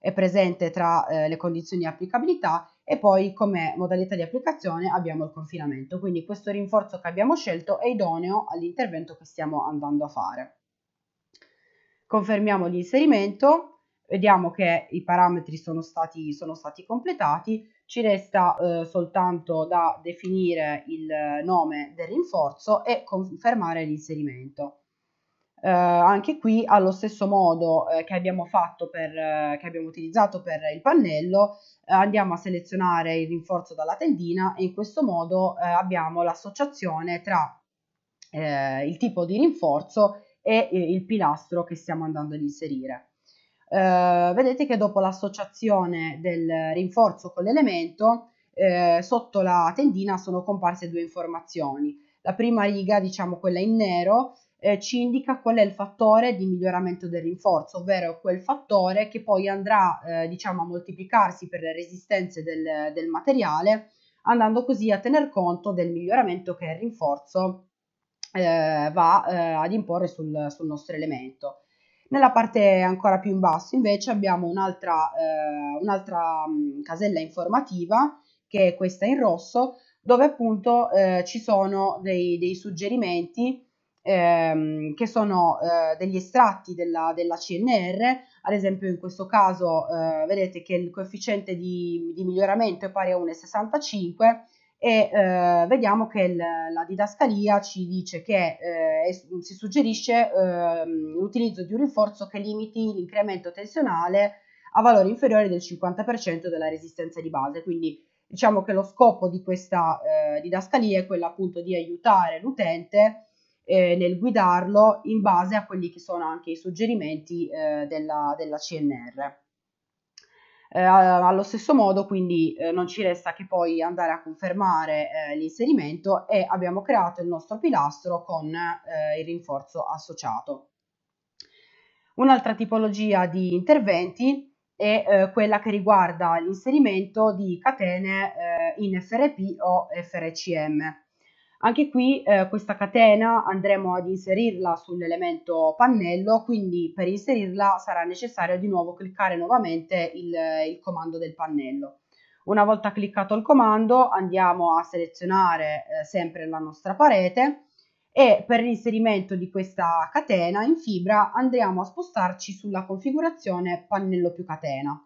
è presente tra eh, le condizioni di applicabilità e poi come modalità di applicazione abbiamo il confinamento. Quindi questo rinforzo che abbiamo scelto è idoneo all'intervento che stiamo andando a fare. Confermiamo l'inserimento Vediamo che i parametri sono stati, sono stati completati, ci resta eh, soltanto da definire il nome del rinforzo e confermare l'inserimento. Eh, anche qui allo stesso modo eh, che, abbiamo fatto per, eh, che abbiamo utilizzato per il pannello eh, andiamo a selezionare il rinforzo dalla tendina e in questo modo eh, abbiamo l'associazione tra il tipo di rinforzo e il pilastro che stiamo andando ad inserire eh, vedete che dopo l'associazione del rinforzo con l'elemento eh, sotto la tendina sono comparse due informazioni. La prima riga, diciamo quella in nero, eh, ci indica qual è il fattore di miglioramento del rinforzo, ovvero quel fattore che poi andrà eh, diciamo, a moltiplicarsi per le resistenze del, del, materiale, andando così a tener conto del miglioramento che il rinforzo eh, va eh, ad imporre sul, sul nostro elemento. Nella parte ancora più in basso invece abbiamo un'altra, eh, un'altra mm, casella informativa che è questa in rosso dove appunto eh, ci sono dei, dei suggerimenti ehm, che sono eh, degli estratti della, della, CNR, ad esempio in questo caso eh, vedete che il coefficiente di, di miglioramento è pari a 1,65 e eh, vediamo che il, la didascalia ci dice che eh, si suggerisce eh, l'utilizzo di un rinforzo che limiti l'incremento tensionale a valori inferiori del 50% della resistenza di base, quindi diciamo che lo scopo di questa eh, didascalia è quello appunto di aiutare l'utente eh, nel guidarlo in base a quelli che sono anche i suggerimenti eh, della, della CNR eh, allo stesso modo, quindi eh, non ci resta che poi andare a confermare eh, l'inserimento e abbiamo creato il nostro pilastro con eh, il rinforzo associato. Un'altra tipologia di interventi è eh, quella che riguarda l'inserimento di catene eh, in FRP o FRCM. Anche qui eh, questa catena andremo ad inserirla sull'elemento pannello, quindi per inserirla sarà necessario di nuovo cliccare nuovamente il, il comando del pannello. Una volta cliccato il comando andiamo a selezionare eh, sempre la nostra parete e per l'inserimento di questa catena in fibra andremo a spostarci sulla configurazione pannello più catena.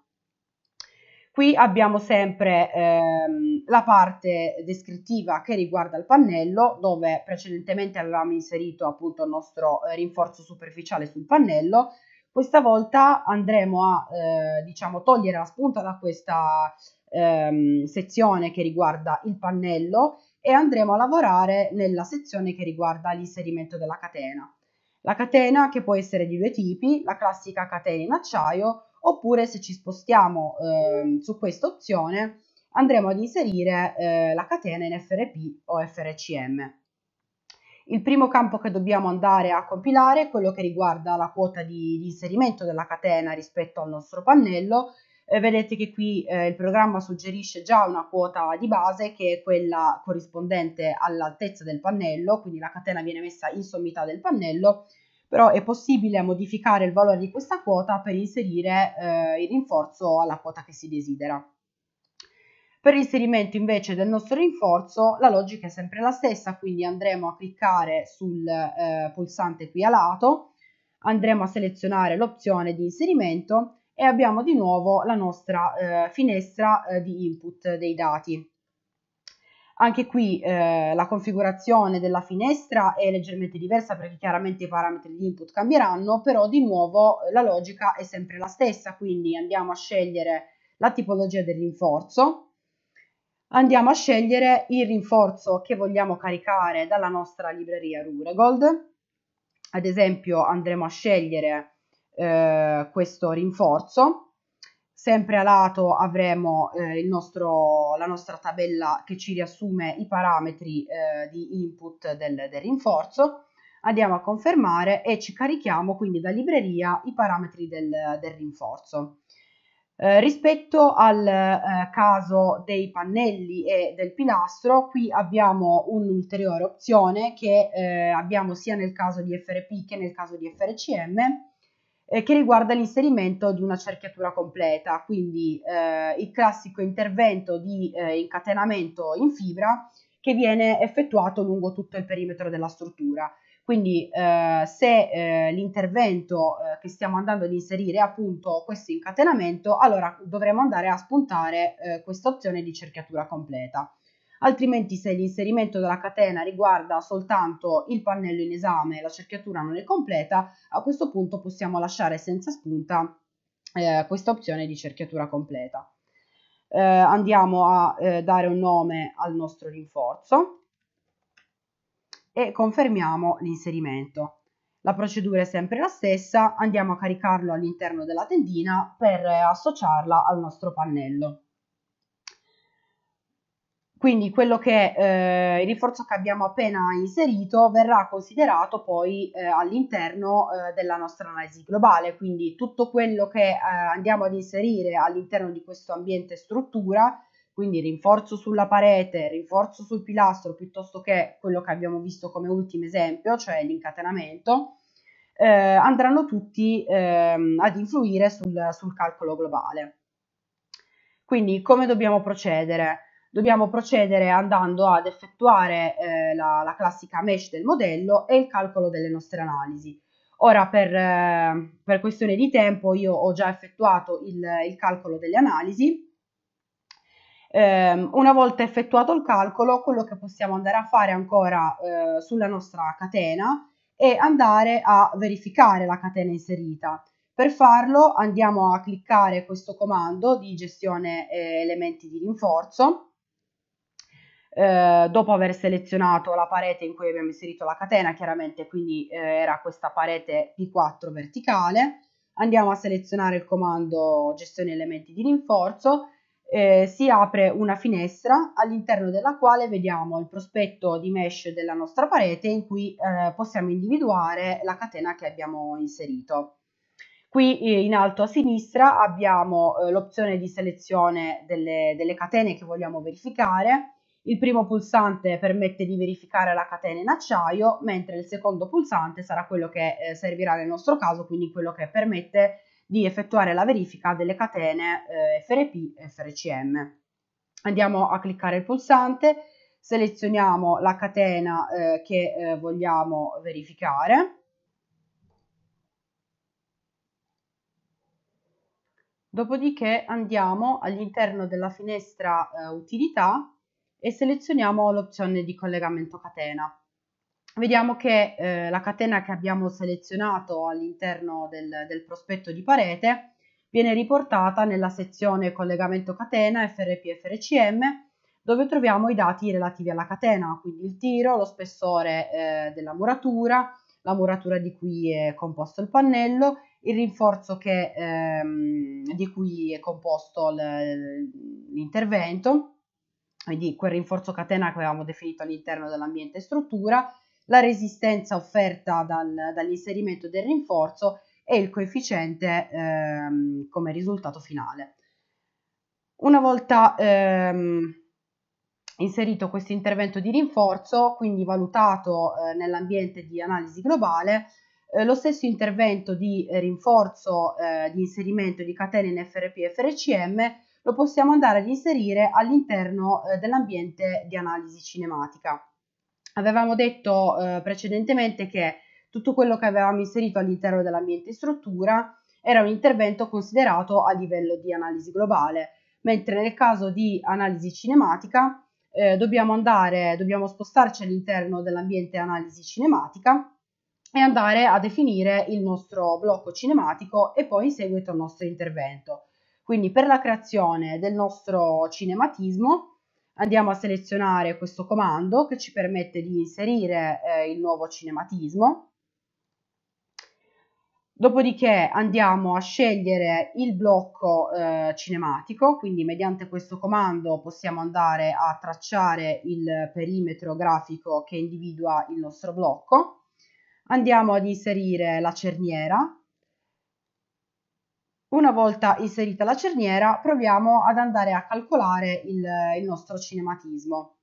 Qui abbiamo sempre ehm, la parte descrittiva che riguarda il pannello, dove precedentemente avevamo inserito appunto il nostro eh, rinforzo superficiale sul pannello. Questa volta andremo a eh, diciamo, togliere la spunta da questa ehm, sezione che riguarda il pannello e andremo a lavorare nella sezione che riguarda l'inserimento della catena. La catena che può essere di due tipi, la classica catena in acciaio oppure se ci spostiamo eh, su questa opzione andremo ad inserire eh, la catena in FRP o FRCM. Il primo campo che dobbiamo andare a compilare è quello che riguarda la quota di, di inserimento della catena rispetto al nostro pannello. Eh, vedete che qui eh, il programma suggerisce già una quota di base che è quella corrispondente all'altezza del pannello, quindi la catena viene messa in sommità del pannello però è possibile modificare il valore di questa quota per inserire eh, il rinforzo alla quota che si desidera. Per l'inserimento invece del nostro rinforzo la logica è sempre la stessa, quindi andremo a cliccare sul eh, pulsante qui a lato, andremo a selezionare l'opzione di inserimento e abbiamo di nuovo la nostra eh, finestra eh, di input dei dati. Anche qui eh, la configurazione della finestra è leggermente diversa perché chiaramente i parametri di input cambieranno, però di nuovo eh, la logica è sempre la stessa, quindi andiamo a scegliere la tipologia del rinforzo, andiamo a scegliere il rinforzo che vogliamo caricare dalla nostra libreria Ruregold. Ad esempio andremo a scegliere eh, questo rinforzo Sempre a lato avremo eh, nostro, la nostra tabella che ci riassume i parametri eh, di input del, del, rinforzo. Andiamo a confermare e ci carichiamo quindi da libreria i parametri del, del rinforzo. Eh, rispetto al eh, caso dei pannelli e del pilastro, qui abbiamo un'ulteriore opzione che eh, abbiamo sia nel caso di FRP che nel caso di FRCM eh, che riguarda l'inserimento di una cerchiatura completa, quindi eh, il classico intervento di eh, incatenamento in fibra che viene effettuato lungo tutto il perimetro della struttura. Quindi eh, se eh, l'intervento eh, che stiamo andando ad inserire è appunto questo incatenamento, allora dovremo andare a spuntare eh, questa opzione di cerchiatura completa altrimenti se l'inserimento della catena riguarda soltanto il pannello in esame e la cerchiatura non è completa, a questo punto possiamo lasciare senza spunta eh, questa opzione di cerchiatura completa. Eh, andiamo a eh, dare un nome al nostro rinforzo e confermiamo l'inserimento. La procedura è sempre la stessa, andiamo a caricarlo all'interno della tendina per eh, associarla al nostro pannello. Quindi quello che eh, il rinforzo che abbiamo appena inserito verrà considerato poi eh, all'interno eh, della nostra analisi globale, quindi tutto quello che eh, andiamo ad inserire all'interno di questo ambiente struttura, quindi rinforzo sulla parete, rinforzo sul pilastro piuttosto che quello che abbiamo visto come ultimo esempio, cioè l'incatenamento, eh, andranno tutti ehm, ad influire sul, sul calcolo globale. Quindi come dobbiamo procedere? dobbiamo procedere andando ad effettuare eh, la, la, classica mesh del modello e il calcolo delle nostre analisi. Ora per, eh, per questione di tempo io ho già effettuato il, il calcolo delle analisi. Eh, una volta effettuato il calcolo quello che possiamo andare a fare ancora eh, sulla nostra catena è andare a verificare la catena inserita. Per farlo andiamo a cliccare questo comando di gestione eh, elementi di rinforzo eh, dopo aver selezionato la parete in cui abbiamo inserito la catena, chiaramente quindi eh, era questa parete P4 verticale, andiamo a selezionare il comando gestione elementi di rinforzo, eh, si apre una finestra all'interno della quale vediamo il prospetto di mesh della nostra parete in cui eh, possiamo individuare la catena che abbiamo inserito. Qui eh, in alto a sinistra abbiamo l'opzione di selezione delle, delle catene che vogliamo verificare, il primo pulsante permette di verificare la catena in acciaio, mentre il secondo pulsante sarà quello che eh, servirà nel nostro caso, quindi quello che permette di effettuare la verifica delle catene eh, FRP e FRCM. Andiamo a cliccare il pulsante, selezioniamo la catena eh, che eh, vogliamo verificare. Dopodiché andiamo all'interno della finestra eh, utilità e selezioniamo l'opzione di collegamento catena. Vediamo che eh, la catena che abbiamo selezionato all'interno del, del prospetto di parete viene riportata nella sezione collegamento catena FRP-FRCM dove troviamo i dati relativi alla catena, quindi il tiro, lo spessore eh, della muratura, la muratura di cui è composto il pannello, il rinforzo che, ehm, di cui è composto l'intervento quindi quel rinforzo catena che avevamo definito all'interno dell'ambiente struttura, la resistenza offerta dal, dall'inserimento del rinforzo e il coefficiente ehm, come risultato finale. Una volta ehm, inserito questo intervento di rinforzo, quindi valutato eh, nell'ambiente di analisi globale, eh, lo stesso intervento di eh, rinforzo di inserimento di catene in FRP e FRCM lo possiamo andare ad inserire all'interno eh, dell'ambiente di analisi cinematica. Avevamo detto eh, precedentemente che tutto quello che avevamo inserito all'interno dell'ambiente struttura era un intervento considerato a livello di analisi globale, mentre nel caso di analisi cinematica eh, dobbiamo, andare, dobbiamo spostarci all'interno dell'ambiente analisi cinematica e andare a definire il nostro blocco cinematico e poi in seguito il nostro intervento. Quindi per la creazione del nostro cinematismo andiamo a selezionare questo comando che ci permette di inserire eh, il nuovo cinematismo. Dopodiché andiamo a scegliere il blocco eh, cinematico, quindi mediante questo comando possiamo andare a tracciare il perimetro grafico che individua il nostro blocco. Andiamo ad inserire la cerniera, una volta inserita la cerniera proviamo ad andare a calcolare il, il nostro cinematismo.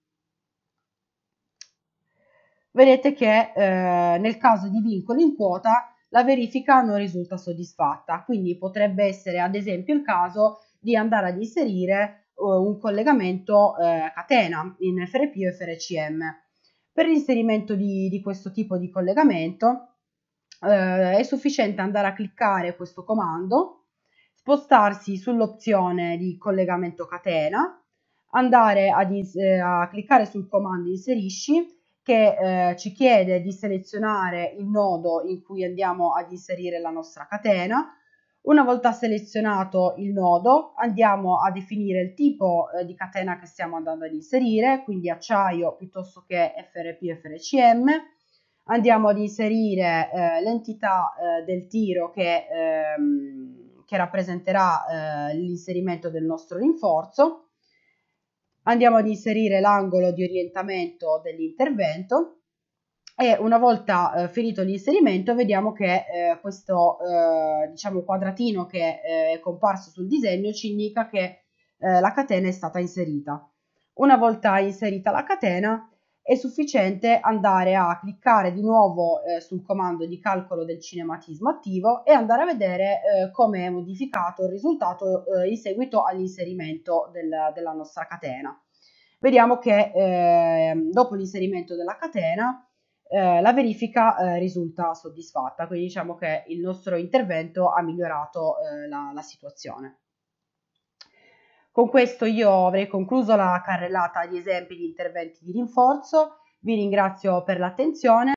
Vedete che eh, nel caso di vincoli in quota la verifica non risulta soddisfatta, quindi potrebbe essere ad esempio il caso di andare ad inserire eh, un collegamento eh, catena in FRP o FRCM. Per l'inserimento di, di, questo tipo di collegamento eh, è sufficiente andare a cliccare questo comando spostarsi sull'opzione di collegamento catena, andare ad eh, a cliccare sul comando inserisci che eh, ci chiede di selezionare il nodo in cui andiamo ad inserire la nostra catena. Una volta selezionato il nodo andiamo a definire il tipo eh, di catena che stiamo andando ad inserire, quindi acciaio piuttosto che FRP FRCM. Andiamo ad inserire eh, l'entità eh, del tiro che ehm, che rappresenterà eh, l'inserimento del nostro rinforzo. Andiamo ad inserire l'angolo di orientamento dell'intervento e una volta eh, finito l'inserimento vediamo che eh, questo eh, diciamo quadratino che eh, è comparso sul disegno ci indica che eh, la catena è stata inserita. Una volta inserita la catena è sufficiente andare a cliccare di nuovo eh, sul comando di calcolo del cinematismo attivo e andare a vedere eh, come è modificato il risultato eh, in seguito all'inserimento del, della nostra catena. Vediamo che ehm, dopo l'inserimento della catena eh, la verifica eh, risulta soddisfatta, quindi diciamo che il nostro intervento ha migliorato eh, la, la situazione. Con questo io avrei concluso la carrellata di esempi di interventi di rinforzo, vi ringrazio per l'attenzione.